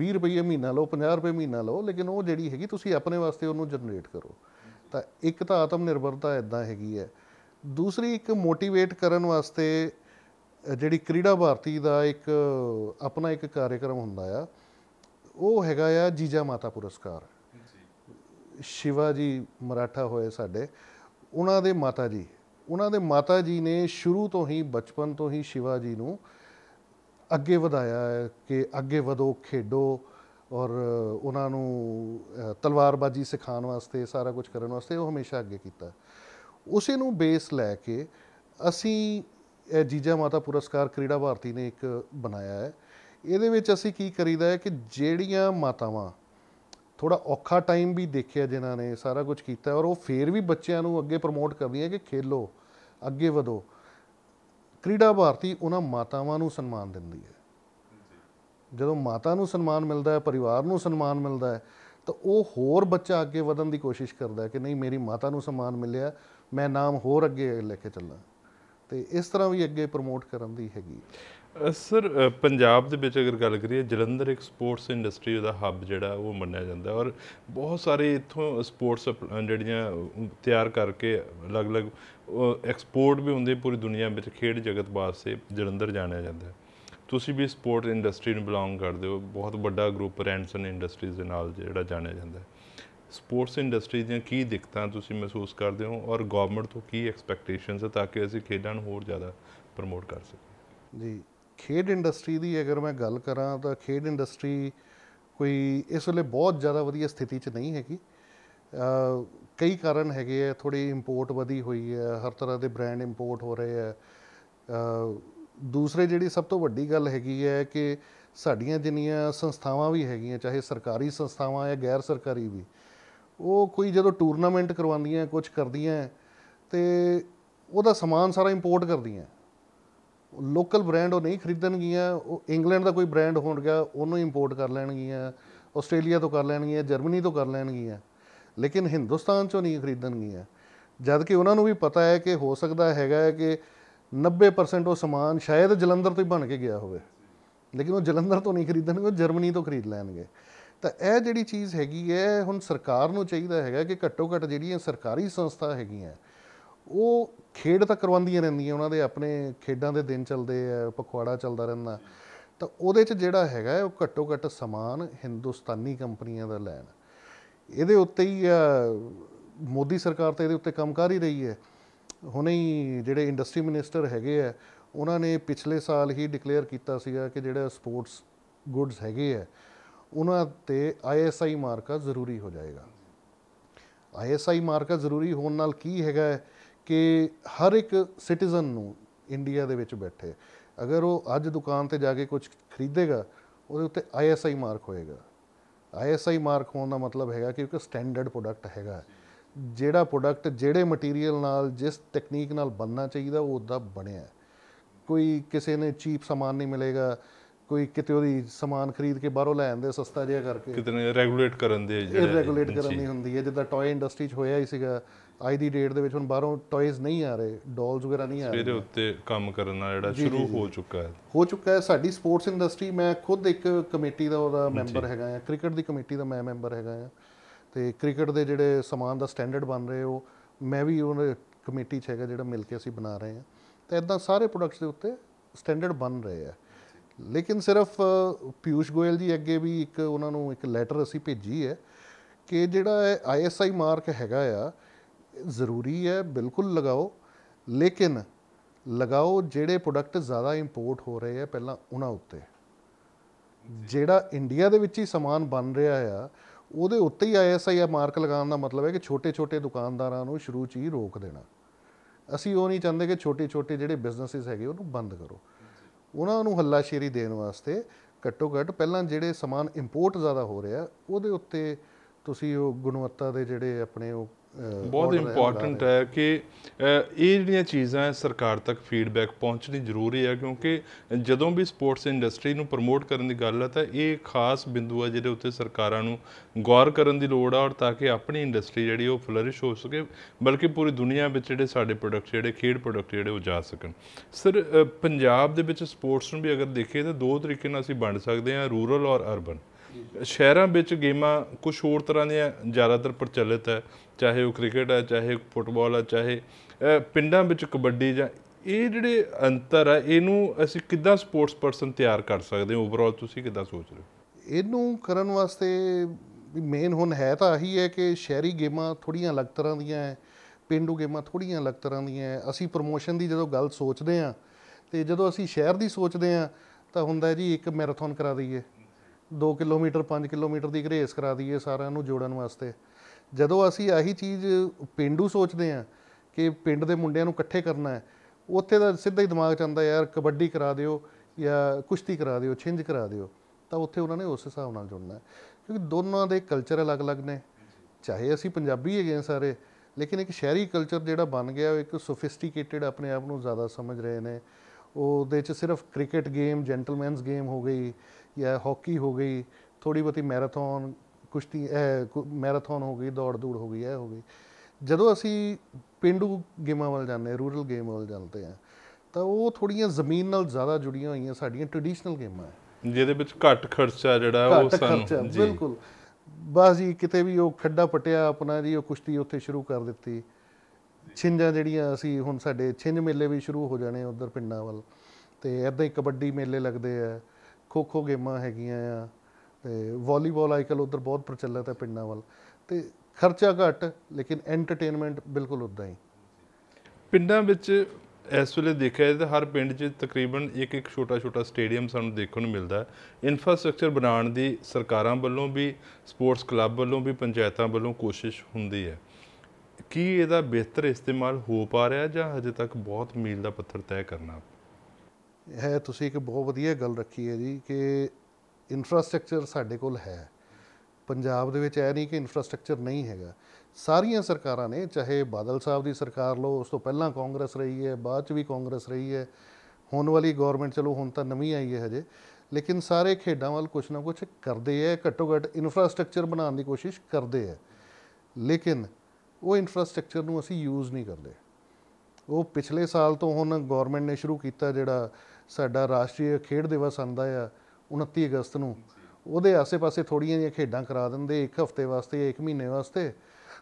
20 ਰੁਪਏ ਮਹੀਨਾ ਲਓ 50 ਰੁਪਏ ਮਹੀਨਾ ਲਓ ਲੇਕਿਨ ਉਹ ਜਿਹੜੀ ਹੈਗੀ ਤੁਸੀਂ ਆਪਣੇ ਵਾਸਤੇ ਉਹਨੂੰ ਜਨਰੇਟ ਕਰੋ ਤਾਂ ਇੱਕ ਤਾਂ ਆਤਮ ਨਿਰਭਰਤਾ ਇਦਾਂ ਹੈਗੀ ਹੈ ਦੂਸਰੀ ਇੱਕ ਮੋਟੀਵੇਟ ਕਰਨ ਵਾਸਤੇ ਜਿਹੜੀ ਕ੍ਰੀੜਾ ਭਾਰਤੀ ਦਾ ਇੱਕ ਆਪਣਾ ਇੱਕ ਕਾਰਜਕ੍ਰਮ ਹੁੰਦਾ ਆ ਉਹ ਹੈਗਾ ਆ ਜੀਜਾ ਮਾਤਾ ਪੁਰਸਕਾਰ ਸ਼ਿਵਾਜੀ ਮਰਾਠਾ ਹੋਏ ਸਾਡੇ ਉਹਨਾਂ ਦੇ ਮਾਤਾ ਜੀ ਉਹਨਾਂ ਦੇ ਮਾਤਾ ਜੀ ਨੇ ਸ਼ੁਰੂ ਤੋਂ ਹੀ ਬਚਪਨ ਤੋਂ ਹੀ ਸ਼ਿਵਾਜੀ ਨੂੰ ਅੱਗੇ ਵਧਾਇਆ ਹੈ ਕਿ ਅੱਗੇ ਵਧੋ ਖੇਡੋ ਔਰ ਉਹਨਾਂ ਨੂੰ ਤਲਵਾਰਬਾਜ਼ੀ ਸਿਖਾਉਣ ਵਾਸਤੇ ਸਾਰਾ ਕੁਝ ਕਰਨ ਵਾਸਤੇ ਉਹ ਹਮੇਸ਼ਾ ਅੱਗੇ ਕੀਤਾ ਉਸੇ ਨੂੰ ਬੇਸ ਲੈ ਕੇ ਅਸੀਂ ਇਹ ਜੀਜਾ ਮਾਤਾ ਪੁਰਸਕਾਰ ਕ੍ਰੀੜਾ ਭਾਰਤੀ ਨੇ ਇੱਕ ਬਣਾਇਆ ਹੈ ਇਹਦੇ ਵਿੱਚ ਅਸੀਂ ਕੀ ਕਰੀਦਾ ਹੈ ਕਿ ਜਿਹੜੀਆਂ ਮਾਤਾਵਾਂ ਥੋੜਾ ਔਖਾ ਟਾਈਮ ਵੀ ਦੇਖਿਆ ਜਿਨ੍ਹਾਂ ਨੇ ਸਾਰਾ ਕੁਝ ਕੀਤਾ ਔਰ ਉਹ ਫੇਰ ਵੀ ਬੱਚਿਆਂ ਨੂੰ ਅੱਗੇ ਪ੍ਰਮੋਟ ਕਰਦੀਆਂ ਕਿ ਖੇਲੋ ਅੱਗੇ ਵਧੋ ਕ੍ਰੀੜਾ ਭਾਰਤੀ ਉਹਨਾਂ ਮਾਤਾਵਾਂ ਨੂੰ ਸਨਮਾਨ ਦਿੰਦੀ ਹੈ ਜਦੋਂ ਮਾਤਾ ਨੂੰ ਸਨਮਾਨ ਮਿਲਦਾ ਹੈ ਪਰਿਵਾਰ ਨੂੰ ਸਨਮਾਨ ਮਿਲਦਾ ਹੈ ਤਾਂ ਉਹ ਹੋਰ ਬੱਚਾ ਅੱਗੇ ਵਧਣ ਦੀ ਕੋਸ਼ਿਸ਼ ਕਰਦਾ ਹੈ ਕਿ ਨਹੀਂ ਮੇਰੀ ਮਾਤਾ ਨੂੰ ਸਨਮਾਨ ਮਿਲਿਆ ਮੈਂ ਨਾਮ ਹੋਰ ਅੱਗੇ ਲੈ ਕੇ ਚੱਲਾਂ ਤੇ ਇਸ ਤਰ੍ਹਾਂ ਵੀ ਅੱਗੇ ਪ੍ਰਮੋਟ ਕਰਨ ਦੀ ਹੈਗੀ ਸਰ ਪੰਜਾਬ ਦੇ ਵਿੱਚ ਅਗਰ ਗੱਲ ਕਰੀਏ ਜਲੰਧਰ ਇੱਕ ਸਪੋਰਟਸ ਇੰਡਸਟਰੀ ਦਾ ਹੱਬ ਜਿਹੜਾ ਉਹ ਮੰਨਿਆ ਜਾਂਦਾ ਔਰ ਬਹੁਤ ਸਾਰੇ ਇੱਥੋਂ ਸਪੋਰਟਸ ਜਿਹੜੀਆਂ ਤਿਆਰ ਕਰਕੇ ਅਲੱਗ-ਅਲੱਗ ਐਕਸਪੋਰਟ ਵੀ ਹੁੰਦੇ ਪੂਰੀ ਦੁਨੀਆ ਵਿੱਚ ਖੇਡ ਜਗਤ ਵਾਸਤੇ ਜਲੰਧਰ ਜਾਣਿਆ ਜਾਂਦਾ ਹੈ ਤੁਸੀਂ ਵੀ ਸਪੋਰਟ ਇੰਡਸਟਰੀ ਨੂੰ ਬਿਲੋਂਗ ਕਰਦੇ ਹੋ ਬਹੁਤ ਵੱਡਾ ਗਰੁੱਪ ਰੈਂਸਨ ਇੰਡਸਟਰੀਜ਼ ਦੇ ਨਾਲ ਜਿਹੜਾ ਜਾਣਿਆ ਜਾਂਦਾ ਹੈ ਸਪੋਰਟਸ ਇੰਡਸਟਰੀ ਦੀਆਂ ਕੀ ਦਿੱਕਤਾਂ ਤੁਸੀਂ ਮਹਿਸੂਸ ਕਰਦੇ ਹੋ ਔਰ ਗਵਰਨਮੈਂਟ ਤੋਂ ਕੀ ਐਕਸਪੈਕਟੇਸ਼ਨਸ ਹੈ ਤਾਂ ਕਿ ਅਸੀਂ ਖੇਡਾਂ ਨੂੰ ਹੋਰ ਜ਼ਿਆਦਾ ਪ੍ਰਮੋਟ ਕਰ ਸਕੀਏ ਜੀ ਖੇਡ ਇੰਡਸਟਰੀ ਦੀ ਅਗਰ ਮੈਂ ਗੱਲ ਕਰਾਂ ਤਾਂ ਖੇਡ ਇੰਡਸਟਰੀ ਕੋਈ ਇਸ ਵੇਲੇ ਬਹੁਤ ਜ਼ਿਆਦਾ ਵਧੀਆ ਸਥਿਤੀ 'ਚ ਨਹੀਂ ਹੈਗੀ ਕਈ ਕਾਰਨ ਹੈਗੇ ਆ ਥੋੜੀ ਇੰਪੋਰਟ ਵਧੀ ਹੋਈ ਹੈ ਹਰ ਤਰ੍ਹਾਂ ਦੇ ਬ੍ਰਾਂਡ ਇੰਪੋਰਟ ਹੋ ਰਹੇ ਆ ਦੂਸਰੇ ਜਿਹੜੀ ਸਭ ਤੋਂ ਵੱਡੀ ਗੱਲ ਹੈਗੀ ਹੈ ਕਿ ਸਾਡੀਆਂ ਜਿੰਨੀਆਂ ਸੰਸਥਾਵਾਂ ਵੀ ਹੈਗੀਆਂ ਚਾਹੇ ਸਰਕਾਰੀ ਸੰਸਥਾਵਾਂ ਜਾਂ ਗੈਰ ਸਰਕਾਰੀ ਵੀ ਉਹ ਕੋਈ ਜਦੋਂ ਟੂਰਨਾਮੈਂਟ ਕਰਵਾਉਂਦੀਆਂ ਕੁਝ ਕਰਦੀਆਂ ਤੇ ਉਹਦਾ ਸਮਾਨ ਸਾਰਾ ਇੰਪੋਰਟ ਕਰਦੀਆਂ ਲੋਕਲ ਬ੍ਰਾਂਡ ਉਹ ਨਹੀਂ ਖਰੀਦਣਗੀਆਂ ਉਹ ਇੰਗਲੈਂਡ ਦਾ ਕੋਈ ਬ੍ਰਾਂਡ ਹੋਣ ਗਿਆ ਉਹਨੂੰ ਇੰਪੋਰਟ ਕਰ ਲੈਣਗੀਆਂ ਆਸਟ੍ਰੇਲੀਆ ਤੋਂ ਕਰ ਲੈਣਗੀਆਂ ਜਰਮਨੀ ਤੋਂ ਕਰ ਲੈਣਗੀਆਂ ਲੇਕਿਨ ਹਿੰਦੁਸਤਾਨ ਚੋਂ ਨਹੀਂ ਖਰੀਦਣਗੀਆਂ ਜਦ ਕਿ ਉਹਨਾਂ ਨੂੰ ਵੀ ਪਤਾ ਹੈ ਕਿ ਹੋ ਸਕਦਾ ਹੈਗਾ ਕਿ 90% ਉਹ ਸਮਾਨ ਸ਼ਾਇਦ ਜਲੰਧਰ ਤੋਂ ਹੀ ਬਣ ਕੇ ਗਿਆ ਹੋਵੇ ਲੇਕਿਨ ਉਹ ਜਲੰਧਰ ਤੋਂ ਨਹੀਂ ਖਰੀਦਣਗੇ ਜਰਮਨੀ ਤੋਂ ਖਰੀਦ ਲੈਣਗੇ ਤਾਂ ਇਹ ਜਿਹੜੀ ਚੀਜ਼ ਹੈਗੀ ਹੈ ਹੁਣ ਸਰਕਾਰ ਨੂੰ ਚਾਹੀਦਾ ਹੈਗਾ ਕਿ ਘੱਟੋ ਘੱਟ ਜਿਹੜੀਆਂ ਸਰਕਾਰੀ ਸੰਸਥਾ ਹੈਗੀਆਂ ਉਹ ਖੇਡ ਤਾਂ ਕਰਵਾਉਂਦੀਆਂ ਰਹਿੰਦੀਆਂ ਉਹਨਾਂ ਦੇ ਆਪਣੇ ਖੇਡਾਂ ਦੇ ਦਿਨ ਚੱਲਦੇ ਆ ਪਖਵਾੜਾ ਚੱਲਦਾ ਰਹਿੰਦਾ ਤਾਂ ਉਹਦੇ 'ਚ ਜਿਹੜਾ ਹੈਗਾ ਉਹ ਘੱਟੋ ਘੱਟ ਸਮਾਨ ਹਿੰਦੁਸਤਾਨੀ ਕੰਪਨੀਆਂ ਦਾ ਲੈਣ ਇਹਦੇ ਉੱਤੇ ਹੀ ਮੋਦੀ ਸਰਕਾਰ ਤਾਂ ਇਹਦੇ ਉੱਤੇ ਕੰਮ ਕਰ ਹੀ ਰਹੀ ਹੈ ਹੁਣੇ ਹੀ ਜਿਹੜੇ ਇੰਡਸਟਰੀ ਮਿਨਿਸਟਰ ਹੈਗੇ ਆ ਉਹਨਾਂ ਨੇ ਪਿਛਲੇ ਸਾਲ ਹੀ ਡਿਕਲੇਅਰ ਕੀਤਾ ਸੀਗਾ ਕਿ ਜਿਹੜਾ ਸਪੋਰਟਸ ਗੁੱਡਸ ਹੈਗੇ ਆ ਉਹਨਾਂ ਤੇ ਆਈਐਸਆਈ ਮਾਰਕਾ ਜ਼ਰੂਰੀ ਹੋ ਜਾਏਗਾ ਆਈਐਸਆਈ ਮਾਰਕਾ ਜ਼ਰੂਰੀ ਹੋਣ ਨਾਲ ਕੀ ਹੈਗਾ ਕਿ ਹਰ ਇੱਕ ਸਿਟੀਜ਼ਨ ਨੂੰ ਇੰਡੀਆ ਦੇ ਵਿੱਚ ਬੈਠੇ ਅਗਰ ਉਹ ਅੱਜ ਦੁਕਾਨ ਤੇ ਜਾ ਕੇ ਕੁਝ ਖਰੀਦੇਗਾ ਉਹਦੇ ਉੱਤੇ ਆਈਐਸਆਈ ਮਾਰਕ ਹੋਏਗਾ ਆਈਐਸਆਈ ਮਾਰਕ ਹੋਣ ਦਾ ਮਤਲਬ ਹੈਗਾ ਕਿ ਇੱਕ ਸਟੈਂਡਰਡ ਪ੍ਰੋਡਕਟ ਹੈਗਾ ਜਿਹੜਾ ਪ੍ਰੋਡਕਟ ਜਿਹੜੇ ਮਟੀਰੀਅਲ ਨਾਲ ਜਿਸ ਟੈਕਨੀਕ ਨਾਲ ਬੰਨਣਾ ਚਾਹੀਦਾ ਉਹ ਉਦਾਂ ਬਣਿਆ ਕੋਈ ਕਿਸੇ ਨੇ ਚੀਪ ਸਮਾਨ ਨਹੀਂ ਮਿਲੇਗਾ ਕੋਈ ਕਿਤੇ ਉਹਦੀ ਸਮਾਨ ਖਰੀਦ ਕੇ ਬਾਹਰੋਂ ਲੈ ਆਂਦੇ ਸਸਤਾ ਜਿਹਾ ਕਰਕੇ ਕਿਤੇ ਰੈਗੂਲੇਟ ਕਰਨ ਦੇ ਜਿਹੜੇ ਰੈਗੂਲੇਟ ਕਰਨੀ ਹੁੰਦੀ ਹੈ ਜਿੱਦਾਂ ਟੌਏ ਇੰਡਸਟਰੀ 'ਚ ਹੋਇਆ ਹੀ ਸੀਗਾ ਅੱਜ ਦੀ ਡੇਟ ਦੇ ਵਿੱਚ ਹੁਣ ਬਾਹਰੋਂ ਟੌਇਜ਼ ਨਹੀਂ ਆ ਰਹੇ ਡਾਲਸ ਵਗੈਰਾ ਨਹੀਂ ਆ ਰਹੇ ਇਹਦੇ ਉੱਤੇ ਕੰਮ ਕਰਨ ਦਾ ਜਿਹੜਾ ਸ਼ੁਰੂ ਹੋ ਚੁੱਕਾ ਹੈ ਹੋ ਚੁੱਕਾ ਹੈ ਸਾਡੀ ਸਪੋਰਟਸ ਇੰਡਸਟਰੀ ਮੈਂ ਖੁਦ ਇੱਕ ਕਮੇਟੀ ਦਾ ਉਹਦਾ ਮੈਂਬਰ ਹੈਗਾ ਆ ਕ੍ਰਿਕਟ ਦੀ ਕਮੇਟੀ ਦਾ ਮੈਂ ਮੈਂਬਰ ਹੈਗਾ ਆ ਤੇ ਕ੍ਰਿਕਟ ਦੇ ਜਿਹੜੇ ਸਮਾਨ ਦਾ ਸਟੈਂਡਰਡ ਬਣ ਰਹੇ ਉਹ ਮੈਂ ਵੀ ਉਹਨਾਂ ਕਮੇਟੀ 'ਚ ਹੈਗਾ ਜਿਹੜਾ ਮਿਲ ਕੇ ਅਸੀਂ ਬਣਾ ਰਹੇ ਹਾਂ ਤੇ ਇਦਾਂ ਸਾਰੇ ਪ੍ਰੋਡਕਟਸ ਦੇ ਉੱਤੇ ਸਟੈਂਡਰਡ ਬਣ ਰਹੇ ਆ ਲੇਕਿਨ ਸਿਰਫ ਪਿਊਸ਼ ਗੋਇਲ ਜੀ ਅੱਗੇ ਵੀ ਇੱਕ ਉਹਨਾਂ ਨੂੰ ਇੱਕ ਲੈਟਰ ਅਸੀਂ ਭੇਜੀ ਹੈ ਕਿ ਜਿਹੜਾ ਆਈਐਸਆਈ ਮਾਰਕ ਹੈਗਾ ਆ ਜ਼ਰੂਰੀ ਹੈ ਬਿਲਕੁਲ ਲਗਾਓ ਲੇਕਿਨ ਲਗਾਓ ਜਿਹੜੇ ਪ੍ਰੋਡਕਟ ਜ਼ਿਆਦਾ ਇੰਪੋਰਟ ਹੋ ਰਹੇ ਆ ਪਹਿਲਾਂ ਉਹਨਾਂ ਉੱਤੇ ਜਿਹੜਾ ਇੰਡੀਆ ਦੇ ਵਿੱਚ ਹੀ ਸਮਾਨ ਬਣ ਰਿਹਾ ਆ ਉਹਦੇ ਉੱਤੇ ਹੀ ਆਈਐਸਆਈ ਆ ਮਾਰਕ ਲਗਾਉਣ ਦਾ ਮਤਲਬ ਹੈ ਕਿ ਛੋਟੇ-ਛੋਟੇ ਦੁਕਾਨਦਾਰਾਂ ਨੂੰ ਸ਼ੁਰੂ 'ਚ ਹੀ ਰੋਕ ਦੇਣਾ ਅਸੀਂ ਉਹ ਨਹੀਂ ਚਾਹੁੰਦੇ ਕਿ ਛੋਟੇ-ਛੋਟੇ ਜਿਹੜੇ ਬਿਜ਼ਨੈਸਿਸ ਹੈਗੇ ਉਹਨੂੰ ਬੰਦ ਕਰੋ ਉਹਨਾਂ ਨੂੰ ਹੱਲਾਸ਼ੇਰੀ ਦੇਣ ਵਾਸਤੇ ਘੱਟੋ-ਘੱਟ ਪਹਿਲਾਂ ਜਿਹੜੇ ਸਮਾਨ ਇੰਪੋਰਟ ਜ਼ਿਆਦਾ ਹੋ ਰਿਹਾ ਉਹਦੇ ਉੱਤੇ ਤੁਸੀਂ ਉਹ ਗੁਣਵੱਤਾ ਦੇ ਜਿਹੜੇ ਆਪਣੇ ਉਹ ਬਹੁਤ ਇੰਪੋਰਟੈਂਟ ਹੈ ਕਿ ਇਹ ਜਿਹੜੀਆਂ ਚੀਜ਼ਾਂ ਹੈ ਸਰਕਾਰ ਤੱਕ ਫੀਡਬੈਕ ਪਹੁੰਚਣੀ ਜ਼ਰੂਰੀ ਹੈ ਕਿਉਂਕਿ ਜਦੋਂ ਵੀ ਸਪੋਰਟਸ ਇੰਡਸਟਰੀ ਨੂੰ ਪ੍ਰਮੋਟ ਕਰਨ ਦੀ ਗੱਲ ਹੈ ਤਾਂ ਇਹ ਖਾਸ ਬਿੰਦੂ ਹੈ ਜਿਹਦੇ ਉੱਤੇ ਸਰਕਾਰਾਂ ਨੂੰ ਗੌਰ ਕਰਨ ਦੀ ਲੋੜ ਹੈ ਔਰ ਤਾਂ ਕਿ ਆਪਣੀ ਇੰਡਸਟਰੀ ਜਿਹੜੀ ਉਹ ਫਲਰਿਸ਼ ਹੋ ਸਕੇ ਬਲਕਿ ਪੂਰੀ ਦੁਨੀਆ ਵਿੱਚ ਜਿਹੜੇ ਸਾਡੇ ਪ੍ਰੋਡਕਟ ਜਿਹੜੇ ਖੇਡ ਪ੍ਰੋਡਕਟ ਜਿਹੜੇ ਉਹ ਜਾ ਸਕਣ ਸਰ ਪੰਜਾਬ ਦੇ ਵਿੱਚ ਸਪੋਰਟਸ ਨੂੰ ਵੀ ਅਗਰ ਦੇਖੀਏ ਤਾਂ ਦੋ ਤਰੀਕੇ ਨਾਲ ਅਸੀਂ ਵੰਡ ਸਕਦੇ ਹਾਂ ਰੂਰਲ ਔਰ ਅਰਬਨ ਸ਼ਹਿਰਾਂ ਵਿੱਚ ਗੇਮਾਂ ਕੁਝ ਹੋਰ ਤਰ੍ਹਾਂ ਦੀਆਂ ਜ਼ਿਆਦਾਤਰ ਪ੍ਰਚਲਿਤ ਹੈ ਚਾਹੇ ਉਹ ਕ੍ਰਿਕਟ ਹੈ ਚਾਹੇ ਫੁੱਟਬਾਲ ਹੈ ਚਾਹੇ ਪਿੰਡਾਂ ਵਿੱਚ ਕਬੱਡੀ ਜਾਂ ਇਹ ਜਿਹੜੇ ਅੰਤਰ ਹੈ ਇਹਨੂੰ ਅਸੀਂ ਕਿੱਦਾਂ ਸਪੋਰਟਸ ਪਰਸਨ ਤਿਆਰ ਕਰ ਸਕਦੇ ਹਾਂ ਓਵਰਆਲ ਤੁਸੀਂ ਕਿੱਦਾਂ ਸੋਚ ਰਹੇ ਹੋ ਇਹਨੂੰ ਕਰਨ ਵਾਸਤੇ ਮੇਨ ਹੁਣ ਹੈ ਤਾਂ ਆਹੀ ਹੈ ਕਿ ਸ਼ਹਿਰੀ ਗੇਮਾਂ ਥੋੜੀਆਂ ਅਲੱਗ ਤਰ੍ਹਾਂ ਦੀਆਂ ਹੈ ਪਿੰਡੂ ਗੇਮਾਂ ਥੋੜੀਆਂ ਅਲੱਗ ਤਰ੍ਹਾਂ ਦੀਆਂ ਅਸੀਂ ਪ੍ਰੋਮੋਸ਼ਨ ਦੀ ਜਦੋਂ ਗੱਲ ਸੋਚਦੇ ਆ ਤੇ ਜਦੋਂ ਅਸੀਂ ਸ਼ਹਿਰ ਦੀ ਸੋਚਦੇ ਆ ਤਾਂ ਹੁੰਦਾ ਜੀ ਇੱਕ ਮੈਰਾਥਨ ਕਰਾ ਦਈਏ 2 ਕਿਲੋਮੀਟਰ 5 ਕਿਲੋਮੀਟਰ ਦੀ ਰੇਸ ਕਰਾ ਦਈਏ ਸਾਰਿਆਂ ਨੂੰ ਜੋੜਨ ਵਾਸਤੇ ਜਦੋਂ ਅਸੀਂ ਆਹੀ ਚੀਜ਼ ਪਿੰਡੂ ਸੋਚਦੇ ਆ ਕਿ ਪਿੰਡ ਦੇ ਮੁੰਡਿਆਂ ਨੂੰ ਇਕੱਠੇ ਕਰਨਾ ਹੈ ਉੱਥੇ ਦਾ ਸਿੱਧਾ ਹੀ ਦਿਮਾਗ ਚ ਯਾਰ ਕਬੱਡੀ ਕਰਾ ਦਿਓ ਜਾਂ ਕੁਸ਼ਤੀ ਕਰਾ ਦਿਓ ਛਿੰਜ ਕਰਾ ਦਿਓ ਤਾਂ ਉੱਥੇ ਉਹਨਾਂ ਨੇ ਉਸ ਹਿਸਾਬ ਨਾਲ ਜੁੜਨਾ ਹੈ ਕਿਉਂਕਿ ਦੋਨਾਂ ਦੇ ਕਲਚਰ ਅਲੱਗ-ਅਲੱਗ ਨੇ ਚਾਹੇ ਅਸੀਂ ਪੰਜਾਬੀ ਹੈਗੇ ਸਾਰੇ ਲੇਕਿਨ ਇੱਕ ਸ਼ਹਿਰੀ ਕਲਚਰ ਜਿਹੜਾ ਬਣ ਗਿਆ ਉਹ ਇੱਕ ਸੋਫਿਸਟੀਕੇਟਿਡ ਆਪਣੇ ਆਪ ਨੂੰ ਜ਼ਿਆਦਾ ਸਮਝ ਰਹੇ ਨੇ ਉਹਦੇ ਚ ਸਿਰਫ ਕ੍ਰਿਕਟ ਗੇਮ ਜੈਂਟਲਮੈਨਸ ਗੇਮ ਹੋ ਗਈ ਜਾਂ ਹਾਕੀ ਹੋ ਗਈ ਥੋੜੀ ਬਤੀ ਮੈਰਾਥਨ ਕੁਸ਼ਤੀ ਮੈਰਾਥਨ ਹੋ ਗਈ ਦੌੜ ਦੂੜ ਹੋ ਗਈ ਇਹ ਹੋ ਗਈ ਜਦੋਂ ਅਸੀਂ ਪਿੰਡੂ ਗੇਮਾਂ ਵੱਲ ਜਾਂਦੇ ਰੂਰਲ ਗੇਮ ਵੱਲ ਜਾਂਦੇ ਆ ਤਾਂ ਉਹ ਥੋੜੀਆਂ ਜ਼ਮੀਨ ਨਾਲ ਜ਼ਿਆਦਾ ਜੁੜੀਆਂ ਹੋਈਆਂ ਸਾਡੀਆਂ ਟ੍ਰੈਡੀਸ਼ਨਲ ਗੇਮਾਂ ਜਿਹਦੇ ਵਿੱਚ ਘੱਟ ਖਰਚਾ ਜਿਹੜਾ ਉਹ ਸਾਨੂੰ ਜੀ ਬਿਲਕੁਲ ਬਸ ਜੀ ਕਿਤੇ ਵੀ ਉਹ ਖੱਡਾ ਪਟਿਆ ਆਪਣਾ ਜੀ ਉਹ ਕੁਸ਼ਤੀ ਉੱਥੇ ਸ਼ੁਰੂ ਕਰ ਦਿੱਤੀ ਛਿੰਜਾਂ ਜਿਹੜੀਆਂ ਅਸੀਂ ਹੁਣ ਸਾਡੇ ਛਿੰਝ ਮੇਲੇ ਵੀ ਸ਼ੁਰੂ ਹੋ ਜਾਣੇ ਉਧਰ ਪਿੰਡਾਂ ਵੱਲ ਤੇ ਐਦਾਂ ਹੀ ਕਬੱਡੀ ਮੇਲੇ ਲੱਗਦੇ ਆ ਖੋ ਖੋ ਗੇਮਾਂ ਹੈਗੀਆਂ ਆ ਤੇ ਵਾਲੀਬਾਲ ਅੱਜਕੱਲ ਉਧਰ ਬਹੁਤ ਪ੍ਰਚਲਿਤ ਹੈ ਪਿੰਡਾਂ ਵੱਲ ਤੇ ਖਰਚਾ ਘੱਟ ਲੇਕਿਨ ਐਂਟਰਟੇਨਮੈਂਟ ਬਿਲਕੁਲ ਉਦਾਂ ਹੀ ਪਿੰਡਾਂ ਵਿੱਚ ਇਸ ਵੇਲੇ ਦੇਖਿਆ ਜਾਂਦਾ ਤਾਂ ਹਰ ਪਿੰਡ 'ਚ ਤਕਰੀਬਨ ਇੱਕ ਇੱਕ ਛੋਟਾ ਛੋਟਾ ਸਟੇਡੀਅਮ ਸਾਨੂੰ ਦੇਖਣ ਨੂੰ ਮਿਲਦਾ ਹੈ ਇਨਫਰਾਸਟ੍ਰਕਚਰ ਬਣਾਉਣ ਦੀ ਸਰਕਾਰਾਂ ਵੱਲੋਂ ਵੀ ਸਪੋਰਟਸ ਕਲੱਬ ਵੱਲੋਂ ਵੀ ਪੰਚਾਇਤਾਂ ਵੱਲੋਂ ਕੋਸ਼ਿਸ਼ ਹੁੰਦੀ ਹੈ ਕੀ ਇਹਦਾ ਬਿਹਤਰ ਇਸਤੇਮਾਲ ਹੋ ਪਾ ਰਿਹਾ ਜਾਂ ਹਜੇ ਤੱਕ ਬਹੁਤ ਮੀਲ ਦਾ ਪੱਥਰ ਤੈਅ ਕਰਨਾ ਹੈ ਤੁਸੀਂ ਇੱਕ ਬਹੁਤ ਵਧੀਆ ਗੱਲ ਰੱਖੀ ਹੈ ਜੀ ਕਿ ਇਨਫਰਾਸਟ੍ਰਕਚਰ ਸਾਡੇ ਕੋਲ ਹੈ ਪੰਜਾਬ ਦੇ ਵਿੱਚ ਐ ਨਹੀਂ ਕਿ ਇਨਫਰਾਸਟ੍ਰਕਚਰ ਨਹੀਂ ਹੈਗਾ ਸਾਰੀਆਂ ਸਰਕਾਰਾਂ ਨੇ ਚਾਹੇ ਬਾਦਲ ਸਾਹਿਬ ਦੀ ਸਰਕਾਰ ਲੋ ਉਸ ਤੋਂ ਪਹਿਲਾਂ ਕਾਂਗਰਸ ਰਹੀ ਹੈ ਬਾਅਦ ਚ ਵੀ ਕਾਂਗਰਸ ਰਹੀ ਹੈ ਹੁਣ ਵਾਲੀ ਗਵਰਨਮੈਂਟ ਚਲੋ ਹੁਣ ਤਾਂ ਨਵੀਂ ਆਈ ਹੈ ਹਜੇ ਲੇਕਿਨ ਸਾਰੇ ਖੇਡਾਂ ਵੱਲ ਕੁਝ ਨਾ ਕੁਝ ਕਰਦੇ ਐ ਘੱਟੋ ਘੱਟ ਇਨਫਰਾਸਟ੍ਰਕਚਰ ਬਣਾਉਣ ਦੀ ਕੋਸ਼ਿਸ਼ ਕਰਦੇ ਐ ਲੇਕਿਨ ਉਹ ਇਨਫਰਾਸਟ੍ਰਕਚਰ ਨੂੰ ਅਸੀਂ ਯੂਜ਼ ਨਹੀਂ ਕਰਦੇ ਉਹ ਪਿਛਲੇ ਸਾਲ ਤੋਂ ਹੁਣ ਗਵਰਨਮੈਂਟ ਨੇ ਸ਼ੁਰੂ ਕੀਤਾ ਜਿਹੜਾ ਸਾਡਾ ਰਾਸ਼ਟਰੀ ਖੇਡ ਦਿਵਸ ਆਂਦਾ ਆ 29 ਅਗਸਤ ਨੂੰ ਉਹਦੇ ਆਸ ਪਾਸੇ ਥੋੜੀਆਂ ਜਿਹੀਆਂ ਖੇਡਾਂ ਕਰਾ ਦਿੰਦੇ ਇੱਕ ਹਫਤੇ ਵਾਸਤੇ ਜਾਂ ਇੱਕ ਮਹੀਨੇ ਵਾਸਤੇ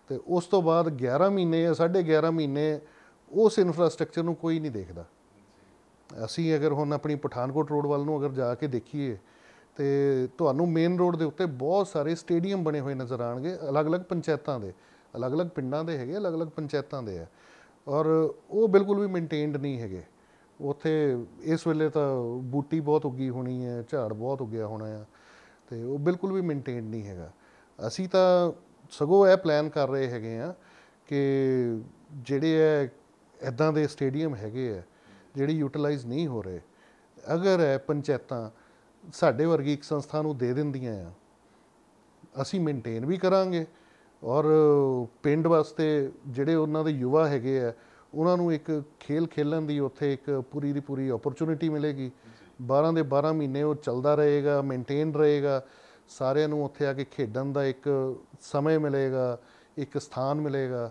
ਤੇ ਉਸ ਤੋਂ ਬਾਅਦ 11 ਮਹੀਨੇ ਜਾਂ 11.5 ਮਹੀਨੇ ਉਸ ਇਨਫਰਾਸਟ੍ਰਕਚਰ ਨੂੰ ਕੋਈ ਨਹੀਂ ਦੇਖਦਾ ਅਸੀਂ ਅਗਰ ਹੁਣ ਆਪਣੀ ਪਠਾਨਕੋਟ ਰੋਡ ਵੱਲ ਨੂੰ ਅਗਰ ਜਾ ਕੇ ਦੇਖੀਏ ਤੇ ਤੁਹਾਨੂੰ ਮੇਨ ਰੋਡ ਦੇ ਉੱਤੇ ਬਹੁਤ ਸਾਰੇ ਸਟੇਡੀਅਮ ਬਣੇ ਹੋਏ ਨਜ਼ਰ ਆਣਗੇ ਅਲੱਗ-ਅਲੱਗ ਪੰਚਾਇਤਾਂ ਦੇ ਅਲੱਗ-ਅਲੱਗ ਪਿੰਡਾਂ ਦੇ ਹੈਗੇ ਅਲੱਗ-ਅਲੱਗ ਪੰਚਾਇਤਾਂ ਦੇ ਆ ਔਰ ਉਹ ਬਿਲਕੁਲ ਵੀ ਮੇਨਟੇਨਡ ਨਹੀਂ ਹੈਗੇ ਉੱਥੇ ਇਸ ਵੇਲੇ ਤਾਂ ਬੂਟੀ ਬਹੁਤ ਉੱਗੀ ਹੋਣੀ ਹੈ ਝਾੜ ਬਹੁਤ ਉੱਗਿਆ ਹੋਣਾ ਹੈ ਤੇ ਉਹ ਬਿਲਕੁਲ ਵੀ ਮੇਨਟੇਨਡ ਨਹੀਂ ਹੈਗਾ ਅਸੀਂ ਤਾਂ ਸਗੋਂ ਇਹ ਪਲਾਨ ਕਰ ਰਹੇ ਹੈਗੇ ਆ ਕਿ ਜਿਹੜੇ ਐ ਇਦਾਂ ਦੇ ਸਟੇਡੀਅਮ ਹੈਗੇ ਆ ਜਿਹੜੇ ਯੂਟਿਲਾਈਜ਼ ਨਹੀਂ ਹੋ ਰਹੇ ਅਗਰ ਐ ਪੰਚਾਇਤਾਂ ਸਾਡੇ ਵਰਗੀ ਇੱਕ ਸੰਸਥਾ ਨੂੰ ਦੇ ਦਿੰਦੀਆਂ ਆ ਅਸੀਂ ਮੇਨਟੇਨ ਵੀ ਕਰਾਂਗੇ ਔਰ ਪਿੰਡ ਵਾਸਤੇ ਜਿਹੜੇ ਉਹਨਾਂ ਦੇ ਯੁਵਾ ਹੈਗੇ ਆ ਉਹਨਾਂ ਨੂੰ ਇੱਕ ਖੇਲ ਖੇਲਣ ਦੀ ਉੱਥੇ ਇੱਕ ਪੂਰੀ ਦੀ ਪੂਰੀ ਓਪਰਚੁਨਿਟੀ ਮਿਲੇਗੀ 12 ਦੇ 12 ਮਹੀਨੇ ਉਹ ਚੱਲਦਾ ਰਹੇਗਾ ਮੇਨਟੇਨ ਰਹੇਗਾ ਸਾਰਿਆਂ ਨੂੰ ਉੱਥੇ ਆ ਕੇ ਖੇਡਣ ਦਾ ਇੱਕ ਸਮੇਂ ਮਿਲੇਗਾ ਇੱਕ ਸਥਾਨ ਮਿਲੇਗਾ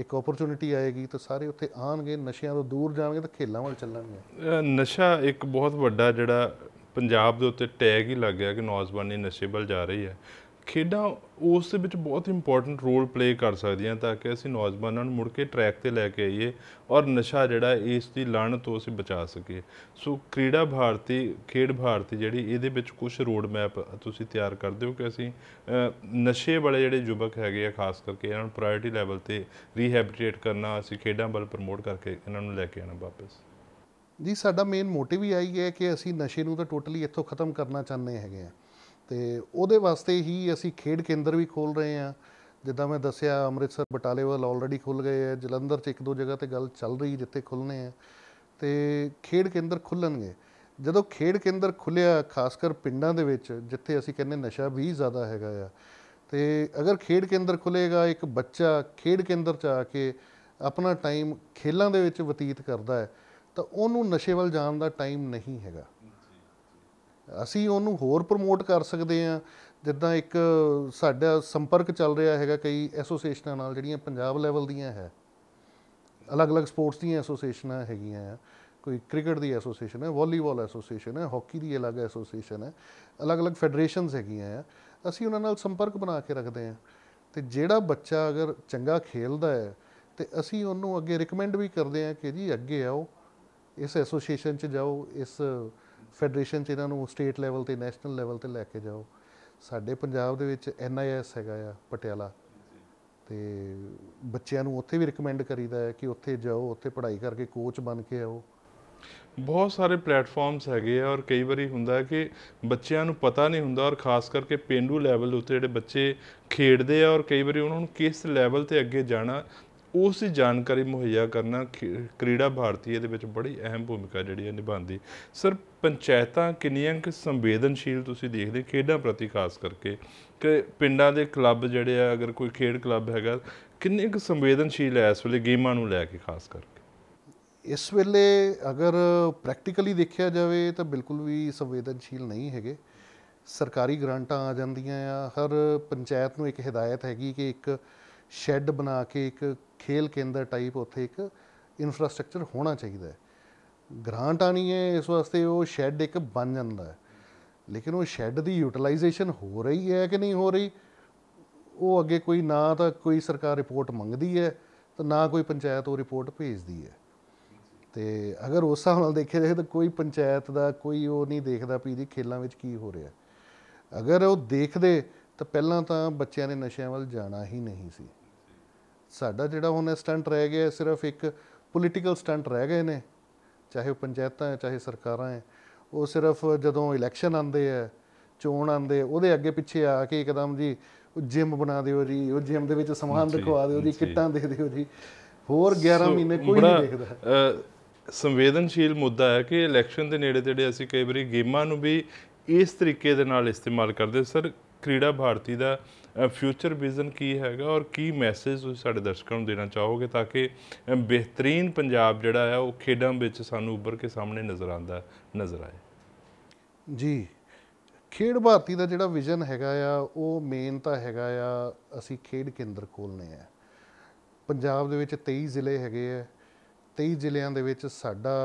ਇੱਕ ਓਪਰਚੁਨਿਟੀ ਆਏਗੀ ਤਾਂ ਸਾਰੇ ਉੱਥੇ ਆਣਗੇ ਨਸ਼ਿਆਂ ਤੋਂ ਦੂਰ ਜਾਣਗੇ ਤਾਂ ਖੇਲਾਂ ਵੱਲ ਚੱਲਣਗੇ ਨਸ਼ਾ ਇੱਕ ਬਹੁਤ ਵੱਡਾ ਜਿਹੜਾ ਪੰਜਾਬ ਦੇ ਉੱਤੇ ਟੈਗ ਹੀ ਲੱਗ ਗਿਆ ਕਿ ਨੌਜਵਾਨੀ ਨਸ਼ੇ ਵੱਲ ਜਾ ਰਹੀ ਹੈ ਖੇਡਾਂ ਉਸ ਦੇ ਵਿੱਚ ਬਹੁਤ ਇੰਪੋਰਟੈਂਟ ਰੋਲ ਪਲੇ ਕਰ ਸਕਦੀਆਂ ਤਾਂ ਕਿ ਅਸੀਂ ਨੌਜਵਾਨਾਂ ਨੂੰ ਮੁੜ ਕੇ ਟਰੈਕ ਤੇ ਲੈ ਕੇ ਆਈਏ ਔਰ ਨਸ਼ਾ ਜਿਹੜਾ ਇਸ ਦੀ ਲਾਹਣ ਤੋਂ ਅਸੀਂ ਬਚਾ ਸਕੀਏ ਸੋ ਕ੍ਰੀੜਾ ਭਾਰਤੀ ਖੇਡ ਭਾਰਤੀ ਜਿਹੜੀ ਇਹਦੇ ਵਿੱਚ ਕੁਝ ਰੋਡ ਮੈਪ ਤੁਸੀਂ ਤਿਆਰ ਕਰਦੇ ਹੋ ਕਿ ਅਸੀਂ ਨਸ਼ੇ ਵਾਲੇ ਜਿਹੜੇ ਯੁਵਕ ਹੈਗੇ ਆ ਖਾਸ ਕਰਕੇ ਇਹਨਾਂ ਨੂੰ ਪ੍ਰਾਇੋਰਟੀ ਲੈਵਲ ਤੇ ਰੀਹੈਬਿਟੇਟ ਕਰਨਾ ਅਸੀਂ ਖੇਡਾਂ ਵੱਲ ਪ੍ਰਮੋਟ ਕਰਕੇ ਇਹਨਾਂ ਨੂੰ ਲੈ ਕੇ ਆਣਾ ਵਾਪਸ ਜੀ ਸਾਡਾ ਮੇਨ ਮੋਟਿਵ ਹੀ ਆਈ ਹੈ ਕਿ ਅਸੀਂ ਨਸ਼ੇ ਨੂੰ ਤਾਂ ਟੋਟਲੀ ਇੱਥੋਂ ਖਤਮ ਕਰਨਾ ਚਾਹੁੰਦੇ ਹੈਗੇ ਆ ਤੇ ਉਹਦੇ ਵਾਸਤੇ ਹੀ ਅਸੀਂ ਖੇਡ ਕੇਂਦਰ ਵੀ ਖੋਲ ਰਹੇ ਆ ਜਿੱਦਾਂ ਮੈਂ ਦੱਸਿਆ ਅੰਮ੍ਰਿਤਸਰ ਬਟਾਲੇ ਵਾਲ ਆਲਰੇਡੀ ਖੁੱਲ ਗਏ ਆ ਜਲੰਧਰ 'ਚ ਇੱਕ ਦੋ ਜਗ੍ਹਾ ਤੇ ਗੱਲ ਚੱਲ ਰਹੀ ਜਿੱਥੇ ਖੁੱਲਨੇ ਆ ਤੇ ਖੇਡ ਕੇਂਦਰ ਖੁੱਲਣਗੇ ਜਦੋਂ ਖੇਡ ਕੇਂਦਰ ਖੁੱਲਿਆ ਖਾਸ ਕਰ ਪਿੰਡਾਂ ਦੇ ਵਿੱਚ ਜਿੱਥੇ ਅਸੀਂ ਕਹਿੰਨੇ ਨਸ਼ਾ ਵੀ ਜ਼ਿਆਦਾ ਹੈਗਾ ਆ ਤੇ ਅਗਰ ਖੇਡ ਕੇਂਦਰ ਖੁੱਲੇਗਾ ਇੱਕ ਬੱਚਾ ਖੇਡ ਕੇਂਦਰ 'ਚ ਆ ਕੇ ਆਪਣਾ ਟਾਈਮ ਖੇਲਾਂ ਦੇ ਵਿੱਚ ਬਤੀਤ ਕਰਦਾ ਹੈ ਤਾਂ ਉਹਨੂੰ ਨਸ਼ੇ ਵੱਲ ਜਾਣ ਦਾ ਟਾਈਮ ਨਹੀਂ ਹੈਗਾ ਅਸੀਂ ਉਹਨੂੰ ਹੋਰ ਪ੍ਰਮੋਟ ਕਰ ਸਕਦੇ ਆ ਜਿੱਦਾਂ ਇੱਕ ਸਾਡਾ ਸੰਪਰਕ ਚੱਲ ਰਿਹਾ ਹੈਗਾ ਕਈ ਐਸੋਸੀਏਸ਼ਨਾਂ ਨਾਲ ਜਿਹੜੀਆਂ ਪੰਜਾਬ ਲੈਵਲ ਦੀਆਂ ਹੈ ਅਲੱਗ-ਅਲੱਗ ਸਪੋਰਟਸ ਦੀਆਂ ਐਸੋਸੀਏਸ਼ਨਾਂ ਹੈਗੀਆਂ ਆ ਕੋਈ ਕ੍ਰਿਕਟ ਦੀ ਐਸੋਸੀਏਸ਼ਨ ਹੈ ਵਾਲੀਬਾਲ ਐਸੋਸੀਏਸ਼ਨ ਹੈ ਹਾਕੀ ਦੀ ਅਲੱਗ ਐਸੋਸੀਏਸ਼ਨ ਹੈ ਅਲੱਗ-ਅਲੱਗ ਫੈਡਰੇਸ਼ਨਸ ਹੈਗੀਆਂ ਆ ਅਸੀਂ ਉਹਨਾਂ ਨਾਲ ਸੰਪਰਕ ਬਣਾ ਕੇ ਰੱਖਦੇ ਆ ਤੇ ਜਿਹੜਾ ਬੱਚਾ ਅਗਰ ਚੰਗਾ ਖੇਲਦਾ ਹੈ ਤੇ ਅਸੀਂ ਉਹਨੂੰ ਅੱਗੇ ਰეკਮੈਂਡ ਵੀ ਕਰਦੇ ਆ ਕਿ ਜੀ ਅੱਗੇ ਆਓ ਇਸ ਐਸੋਸੀਏਸ਼ਨ 'ਚ ਜਾਓ ਇਸ ਫੈਡਰੇਸ਼ਨ 'ਚ ਇਹਨਾਂ ਨੂੰ ਸਟੇਟ ਲੈਵਲ ਤੇ ਨੈਸ਼ਨਲ ਲੈਵਲ ਤੇ ਲੈ ਕੇ ਜਾਓ ਸਾਡੇ ਪੰਜਾਬ ਦੇ ਵਿੱਚ ਐਨਆਈਐਸ ਹੈਗਾ ਆ ਪਟਿਆਲਾ ਤੇ ਬੱਚਿਆਂ ਨੂੰ ਉੱਥੇ ਵੀ ਰეკਮੈਂਡ ਕਰੀਦਾ ਹੈ ਕਿ ਉੱਥੇ ਜਾਓ ਉੱਥੇ ਪੜ੍ਹਾਈ ਕਰਕੇ ਕੋਚ ਬਣ ਕੇ ਆਓ ਬਹੁਤ ਸਾਰੇ ਪਲੇਟਫਾਰਮਸ ਹੈਗੇ ਆ ਔਰ ਕਈ ਵਾਰੀ ਹੁੰਦਾ ਹੈ ਕਿ ਬੱਚਿਆਂ ਨੂੰ ਪਤਾ ਨਹੀਂ ਹੁੰਦਾ ਔਰ ਖਾਸ ਕਰਕੇ ਪਿੰਡੂ ਲੈਵਲ ਉੱਤੇ ਜਿਹੜੇ ਬੱਚੇ ਖੇਡਦੇ ਆ ਔਰ ਕਈ ਵਾਰੀ ਉਹਨਾਂ ਨੂੰ ਕਿਸ ਲੈਵਲ ਤੇ ਅੱਗੇ ਜਾਣਾ ਉਸ ਦੀ ਜਾਣਕਾਰੀ ਮੁਹੱਈਆ ਕਰਨਾ ਕ੍ਰੀੜਾ ਭਾਰਤੀ ਦੇ ਵਿੱਚ ਬੜੀ ਅਹਿਮ ਭੂਮਿਕਾ ਜਿਹੜੀ ਹੈ ਨਿਭਾਉਂਦੀ ਸਰ ਪੰਚਾਇਤਾਂ ਕਿੰਨੀਆਂ ਕਿ ਸੰਵੇਦਨਸ਼ੀਲ ਤੁਸੀਂ ਦੇਖਦੇ ਖੇਡਾਂ ਪ੍ਰਤੀ ਖਾਸ ਕਰਕੇ ਕਿ ਪਿੰਡਾਂ ਦੇ ਕਲੱਬ ਜਿਹੜੇ ਆ ਅਗਰ ਕੋਈ ਖੇਡ ਕਲੱਬ ਹੈਗਾ ਕਿੰਨੇ ਕਿ ਸੰਵੇਦਨਸ਼ੀਲ ਹੈ ਇਸ ਵੇਲੇ ਗੇਮਾਂ ਨੂੰ ਲੈ ਕੇ ਖਾਸ ਕਰਕੇ ਇਸ ਵੇਲੇ ਅਗਰ ਪ੍ਰੈਕਟੀਕਲੀ ਦੇਖਿਆ ਜਾਵੇ ਤਾਂ ਬਿਲਕੁਲ ਵੀ ਸੰਵੇਦਨਸ਼ੀਲ ਨਹੀਂ ਹੈਗੇ ਸਰਕਾਰੀ ਗ੍ਰਾਂਟਾਂ ਆ ਜਾਂਦੀਆਂ ਆ ਹਰ ਪੰਚਾਇਤ ਨੂੰ ਇੱਕ ਹਦਾਇਤ ਹੈਗੀ ਕਿ ਇੱਕ ਸ਼ੈੱਡ ਬਣਾ ਕੇ ਇੱਕ ਖੇਲ ਕੇਂਦਰ ਟਾਈਪ ਉੱਥੇ ਇੱਕ ਇਨਫਰਾਸਟ੍ਰਕਚਰ ਹੋਣਾ ਚਾਹੀਦਾ ਹੈ ਗ੍ਰਾਂਟ ਆਣੀ ਹੈ ਇਸ ਵਾਸਤੇ ਉਹ ਸ਼ੈੱਡ ਇੱਕ ਬਣ ਜਾਂਦਾ ਹੈ ਲੇਕਿਨ ਉਹ ਸ਼ੈੱਡ ਦੀ ਯੂਟਿਲਾਈਜੇਸ਼ਨ ਹੋ ਰਹੀ ਹੈ ਕਿ ਨਹੀਂ ਹੋ ਰਹੀ ਉਹ ਅੱਗੇ ਕੋਈ ਨਾ ਤਾਂ ਕੋਈ ਸਰਕਾਰ ਰਿਪੋਰਟ ਮੰਗਦੀ ਹੈ ਤਾਂ ਨਾ ਕੋਈ ਪੰਚਾਇਤ ਉਹ ਰਿਪੋਰਟ ਭੇਜਦੀ ਹੈ ਤੇ ਅਗਰ ਉਸ ਹਾਲ ਨਾਲ ਦੇਖਿਆ ਜਾਵੇ ਤਾਂ ਕੋਈ ਪੰਚਾਇਤ ਦਾ ਕੋਈ ਉਹ ਨਹੀਂ ਦੇਖਦਾ ਵੀ ਦੀ ਖੇਲਾਂ ਵਿੱਚ ਕੀ ਹੋ ਰਿਹਾ ਅਗਰ ਉਹ ਦੇਖਦੇ ਤਾਂ ਪਹਿਲਾਂ ਤਾਂ ਬੱਚਿਆਂ ਨੇ ਨਸ਼ਿਆਂ ਵੱਲ ਜਾਣਾ ਹੀ ਨਹੀਂ ਸੀ ਸਾਡਾ ਜਿਹੜਾ ਹੁਣ ਸਟੰਟ ਰਹਿ ਗਿਆ ਸਿਰਫ ਇੱਕ ਪੋਲੀਟੀਕਲ ਸਟੰਟ ਰਹਿ ਗਏ ਨੇ ਚਾਹੇ ਉਹ ਪੰਚਾਇਤਾਂ ਹੈ ਚਾਹੇ ਸਰਕਾਰਾਂ ਹੈ ਉਹ ਸਿਰਫ ਜਦੋਂ ਇਲੈਕਸ਼ਨ ਆਉਂਦੇ ਆ ਚੋਣ ਆਉਂਦੇ ਉਹਦੇ ਅੱਗੇ ਪਿੱਛੇ ਆ ਕੇ ਇੱਕਦਮ ਜੀ ਜਿਮ ਬਣਾ ਦਿਓ ਜੀ ਉਹ ਜਿਮ ਦੇ ਵਿੱਚ ਸਮਾਨ ਦਿਖਵਾ ਦਿਓ ਜੀ ਕਿੱਟਾਂ ਦੇ ਦਿਓ ਜੀ ਹੋਰ 11 ਮਹੀਨੇ ਕੋਈ ਨਹੀਂ ਦੇਖਦਾ ਸੰਵੇਦਨਸ਼ੀਲ ਮੁੱਦਾ ਹੈ ਕਿ ਇਲੈਕਸ਼ਨ ਦੇ ਨੇੜੇ ਤੇੜੇ ਅਸੀਂ ਕਈ ਵਾਰੀ ਗੇਮਾਂ ਨੂੰ ਵੀ ਇਸ ਤਰੀਕੇ ਦੇ ਨਾਲ ਇਸਤੇਮਾਲ ਕਰਦੇ ਸਰ ਕ੍ਰੀੜਾ ਭਾਰਤੀ ਦਾ ਫਿਊਚਰ ਵਿਜ਼ਨ ਕੀ ਹੈਗਾ ਔਰ ਕੀ ਮੈਸੇਜ ਤੁਸੀਂ ਸਾਡੇ ਦਰਸ਼ਕਾਂ ਨੂੰ ਦੇਣਾ ਚਾਹੋਗੇ ਤਾਂ ਕਿ ਬਿਹਤਰੀਨ ਪੰਜਾਬ ਜਿਹੜਾ ਹੈ ਉਹ ਖੇਡਾਂ ਵਿੱਚ ਸਾਨੂੰ ਉੱਭਰ ਕੇ ਸਾਹਮਣੇ ਨਜ਼ਰ ਆਂਦਾ ਨਜ਼ਰ ਆਏ ਜੀ ਖੇਡ ਭਾਰਤੀ ਦਾ ਜਿਹੜਾ ਵਿਜ਼ਨ ਹੈਗਾ ਆ ਉਹ ਮੇਨ ਤਾਂ ਹੈਗਾ ਆ ਅਸੀਂ ਖੇਡ ਕੇਂਦਰ ਖੋਲਨੇ ਆ ਪੰਜਾਬ ਦੇ ਵਿੱਚ 23 ਜ਼ਿਲ੍ਹੇ ਹੈਗੇ ਆ 23 ਜ਼ਿਲ੍ਹਿਆਂ ਦੇ ਵਿੱਚ ਸਾਡਾ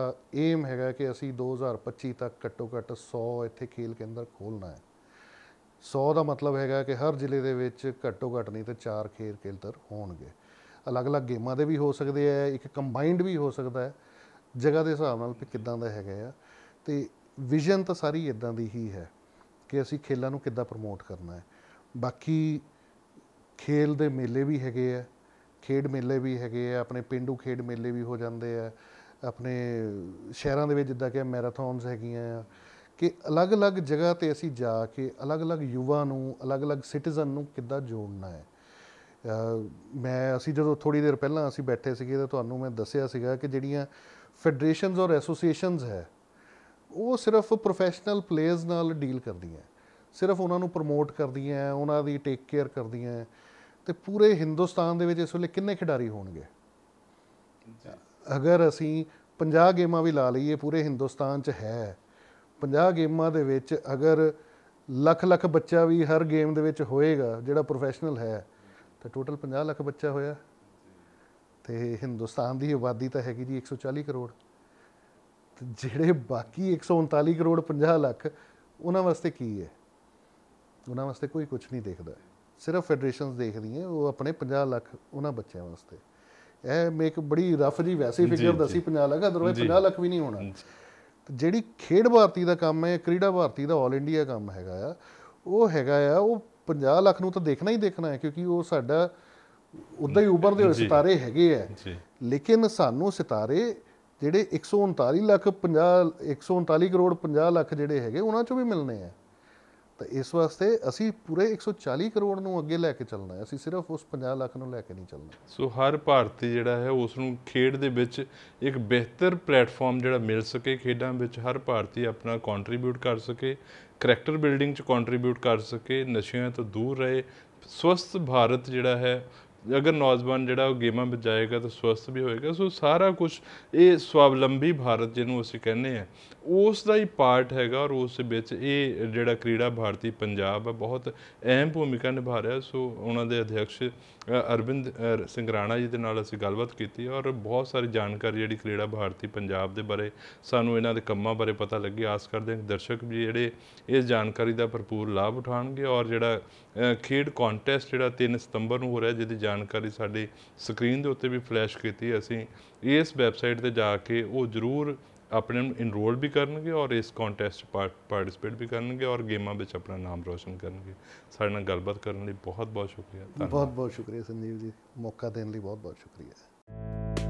ਏਮ ਹੈਗਾ ਕਿ ਅਸੀਂ 2025 ਤੱਕ ਘੱਟੋ ਘੱਟ 100 ਇੱਥੇ ਖੇਡ ਕੇਂਦਰ ਖੋਲਣਾ ਹੈ 100 ਦਾ ਮਤਲਬ ਹੈਗਾ ਕਿ ਹਰ ਜ਼ਿਲ੍ਹੇ ਦੇ ਵਿੱਚ ਘੱਟੋ ਘੱਟ ਨਹੀਂ ਤੇ 4 ਖੇਡ ਕੇਂਦਰ ਹੋਣਗੇ ਅਲੱਗ-ਅਲੱਗ ਗੇਮਾਂ ਦੇ ਵੀ ਹੋ ਸਕਦੇ ਆ ਇੱਕ ਕੰਬਾਈਨਡ ਵੀ ਹੋ ਸਕਦਾ ਹੈ ਜਗ੍ਹਾ ਦੇ ਹਿਸਾਬ ਨਾਲ ਕਿ ਕਿੱਦਾਂ ਦਾ ਹੈਗਾ ਆ ਤੇ ਵਿਜ਼ਨ ਤਾਂ ਸਾਰੀ ਇਦਾਂ ਦੀ ਹੀ ਹੈ ਕਿ ਅਸੀਂ ਖੇਲਾਂ ਨੂੰ ਕਿੱਦਾਂ ਪ੍ਰਮੋਟ ਕਰਨਾ ਹੈ ਬਾਕੀ ਖੇਲ ਦੇ ਮੇਲੇ ਵੀ ਹੈਗੇ ਆ ਖੇਡ ਮੇਲੇ ਵੀ ਹੈਗੇ ਆ ਆਪਣੇ ਪਿੰਡੂ ਖੇਡ ਮੇਲੇ ਵੀ ਹੋ ਜਾਂਦੇ ਆ ਆਪਣੇ ਸ਼ਹਿਰਾਂ ਦੇ ਵਿੱਚ ਜਿੱਦਾਂ ਕਿ ਮੈਰਾਥਨਸ ਹੈਗੀਆਂ ਆ ਕਿ ਅਲੱਗ-ਅਲੱਗ ਜਗ੍ਹਾ ਤੇ ਅਸੀਂ ਜਾ ਕੇ ਅਲੱਗ-ਅਲੱਗ ਯੁਵਾ ਨੂੰ ਅਲੱਗ-ਅਲੱਗ ਸਿਟੀਜ਼ਨ ਨੂੰ ਕਿੱਦਾਂ ਜੋੜਨਾ ਹੈ ਮੈਂ ਅਸੀਂ ਜਦੋਂ ਥੋੜੀ ਦੇਰ ਪਹਿਲਾਂ ਅਸੀਂ ਬੈਠੇ ਸੀਗੇ ਤਾਂ ਤੁਹਾਨੂੰ ਮੈਂ ਦੱਸਿਆ ਸੀਗਾ ਕਿ ਜਿਹੜੀਆਂ ਫੈਡਰੇਸ਼ਨਸ ਔਰ ਐਸੋਸੀਏਸ਼ਨਸ ਹੈ ਉਹ ਸਿਰਫ ਪ੍ਰੋਫੈਸ਼ਨਲ ਪਲੇਅਰਸ ਨਾਲ ਡੀਲ ਕਰਦੀਆਂ ਸਿਰਫ ਉਹਨਾਂ ਨੂੰ ਪ੍ਰਮੋਟ ਕਰਦੀਆਂ ਉਹਨਾਂ ਦੀ ਟੇਕ ਕੇਅਰ ਕਰਦੀਆਂ ਤੇ ਪੂਰੇ ਹਿੰਦੁਸਤਾਨ ਦੇ ਵਿੱਚ ਇਸ ਵੇਲੇ ਕਿੰਨੇ ਖਿਡਾਰੀ ਹੋਣਗੇ ਅਗਰ ਅਸੀਂ 50 ਗੇਮਾਂ ਵੀ ਲਾ ਲਈਏ ਪੂਰੇ ਹਿੰਦੁਸਤਾਨ 'ਚ ਹੈ 50 ਗੇਮਾਂ ਦੇ ਵਿੱਚ ਅਗਰ ਲੱਖ ਲੱਖ ਬੱਚਾ ਵੀ ਹਰ ਗੇਮ ਦੇ ਵਿੱਚ ਹੋਏਗਾ ਜਿਹੜਾ ਪ੍ਰੋਫੈਸ਼ਨਲ ਹੈ ਤਾਂ ਟੋਟਲ 50 ਲੱਖ ਬੱਚਾ ਹੋਇਆ ਤੇ ਹਿੰਦੁਸਤਾਨ ਦੀ ਆਬਾਦੀ ਤਾਂ ਹੈਗੀ ਜੀ 140 ਕਰੋੜ ਤੇ ਜਿਹੜੇ ਬਾਕੀ 139 ਕਰੋੜ 50 ਲੱਖ ਉਹਨਾਂ ਵਾਸਤੇ ਕੀ ਹੈ ਉਹਨਾਂ ਵਾਸਤੇ ਕੋਈ ਕੁਝ ਨਹੀਂ ਦੇਖਦਾ ਸਿਰਫ ਫੈਡਰੇਸ਼ਨਸ ਦੇਖਦੀਆਂ ਉਹ ਆਪਣੇ 50 ਲੱਖ ਉਹਨਾਂ ਬੱਚਿਆਂ ਵਾਸਤੇ ਇਹ ਮੇਕ ਬੜੀ ਰਫ ਜੀ ਵੈਸੇ ਫਿਗਰ ਦਸੀ 50 ਲੱਖ ਅਦਰਵਾਇਜ਼ 50 ਲੱਖ ਵੀ ਨਹੀਂ ਹੋਣਾ ਜਿਹੜੀ ਖੇਡ ਭਾਰਤੀ ਦਾ ਕੰਮ ਹੈ ਕ੍ਰੀੜਾ ਭਾਰਤੀ ਦਾ 올 ਇੰਡੀਆ ਕੰਮ ਹੈਗਾ ਆ ਉਹ ਹੈਗਾ ਆ ਉਹ 50 ਲੱਖ ਨੂੰ ਤਾਂ ਦੇਖਣਾ ਹੀ ਦੇਖਣਾ ਹੈ ਕਿਉਂਕਿ ਉਹ ਸਾਡਾ ਉਦਾਂ ਹੀ ਉਭਰਦੇ ਹੋਏ ਸਿਤਾਰੇ ਹੈਗੇ ਆ ਲੇਕਿਨ ਸਾਨੂੰ ਸਿਤਾਰੇ ਜਿਹੜੇ 139 ਲੱਖ 50 139 ਕਰੋੜ 50 ਲੱਖ ਜਿਹੜੇ ਹੈਗੇ ਉਹਨਾਂ ਚੋਂ ਵੀ ਮਿਲਨੇ ਆ ਤਾਂ ਇਸ ਵਾਸਤੇ ਅਸੀਂ ਪੂਰੇ 140 ਕਰੋੜ ਨੂੰ ਅੱਗੇ ਲੈ ਕੇ ਚੱਲਣਾ ਹੈ ਅਸੀਂ ਸਿਰਫ ਉਸ 50 ਲੱਖ ਨੂੰ ਲੈ ਕੇ ਨਹੀਂ ਚੱਲਣਾ ਸੋ ਹਰ ਭਾਰਤੀ ਜਿਹੜਾ ਹੈ ਉਸ ਨੂੰ ਖੇਡ ਦੇ ਵਿੱਚ ਇੱਕ ਬਿਹਤਰ ਪਲੇਟਫਾਰਮ ਜਿਹੜਾ ਮਿਲ ਸਕੇ ਖੇਡਾਂ ਵਿੱਚ ਹਰ ਭਾਰਤੀ ਆਪਣਾ ਕੰਟਰੀਬਿਊਟ ਕਰ ਸਕੇ ਕੈਰੈਕਟਰ ਬਿਲਡਿੰਗ ਚ ਕੰਟਰੀਬਿਊਟ ਕਰ ਸਕੇ ਨਸ਼ਿਆਂ ਤੋਂ ਦੂਰ ਰਹੇ ਸਵਸਥ ਭਾਰਤ ਜਿਹੜਾ ਹੈ ਅਗਰ ਨੌਜਵਾਨ ਜਿਹੜਾ ਉਹ ਗੇਮਾਂ ਵਿੱਚ ਜਾਏਗਾ ਤਾਂ ਸਵਸਥ ਵੀ ਹੋਏਗਾ ਸੋ ਸਾਰਾ ਕੁਝ ਇਹ ਸਵਾਵਲੰਬੀ ਭਾਰਤ ਜਿਹਨੂੰ ਅਸੀਂ ਕਹਿੰਦੇ ਆ ਉਸ ਦਾ ਹੀ ਪਾਰਟ ਹੈਗਾ ਔਰ ਉਸ ਵਿੱਚ ਇਹ ਜਿਹੜਾ ਕ੍ਰੀੜਾ ਭਾਰਤੀ ਪੰਜਾਬ ਬਹੁਤ ਅਹਿਮ ਭੂਮਿਕਾ ਨਿਭਾ ਰਿਹਾ ਸੋ ਉਹਨਾਂ ਦੇ ਅਧਿਆਕਸ਼ ਅਰਵਿੰਦ ਰਾਣਾ ਜੀ ਦੇ ਨਾਲ ਅਸੀਂ ਗੱਲਬਾਤ ਕੀਤੀ ਔਰ ਬਹੁਤ ਸਾਰੀ ਜਾਣਕਾਰੀ ਜਿਹੜੀ ਕ੍ਰੀੜਾ ਭਾਰਤੀ ਪੰਜਾਬ ਦੇ ਬਾਰੇ ਸਾਨੂੰ ਇਹਨਾਂ ਦੇ ਕੰਮਾਂ ਬਾਰੇ ਪਤਾ ਲੱਗੀ ਆਸ ਕਰਦੇ ਹਾਂ ਦਰਸ਼ਕ ਵੀ ਜਿਹੜੇ ਇਸ ਜਾਣਕਾਰੀ ਦਾ ਭਰਪੂਰ ਲਾਭ ਉਠਾਣਗੇ ਔਰ ਜਿਹੜਾ ਖੇਡ ਕੰਟੈਸਟ ਜਿਹੜਾ 3 ਸਤੰਬਰ ਨੂੰ ਹੋ ਰਿਹਾ ਜਿਹਦੀ ਜਾਣਕਾਰੀ ਸਾਡੀ ਸਕਰੀਨ ਦੇ ਉੱਤੇ ਵੀ ਫਲੈਸ਼ ਕੀਤੀ ਅਸੀਂ ਇਸ ਵੈਬਸਾਈਟ ਤੇ ਜਾ ਕੇ ਉਹ ਜ਼ਰੂਰ ਆਪਣੇ ਨੂੰ ਇਨਰੋਲ ਵੀ ਕਰਨਗੇ ਔਰ ਇਸ ਕੰਟੈਸਟ ਪਾਰਟਿਸਿਪੇਟ ਵੀ ਕਰਨਗੇ ਔਰ ਗੇਮਾਂ ਵਿੱਚ ਆਪਣਾ ਨਾਮ ਰੋਸ਼ਨ ਕਰਨਗੇ ਸਾਡੇ ਨਾਲ ਗੱਲਬਾਤ ਕਰਨ ਲਈ ਬਹੁਤ ਬਹੁਤ ਸ਼ੁਕਰੀਆ ਬਹੁਤ ਬਹੁਤ ਸ਼ੁਕਰੀਆ ਸੰਦੀਪ ਜੀ ਮੌਕਾ ਦੇਣ ਲਈ ਬਹੁਤ ਬਹੁਤ ਸ਼ੁਕਰੀਆ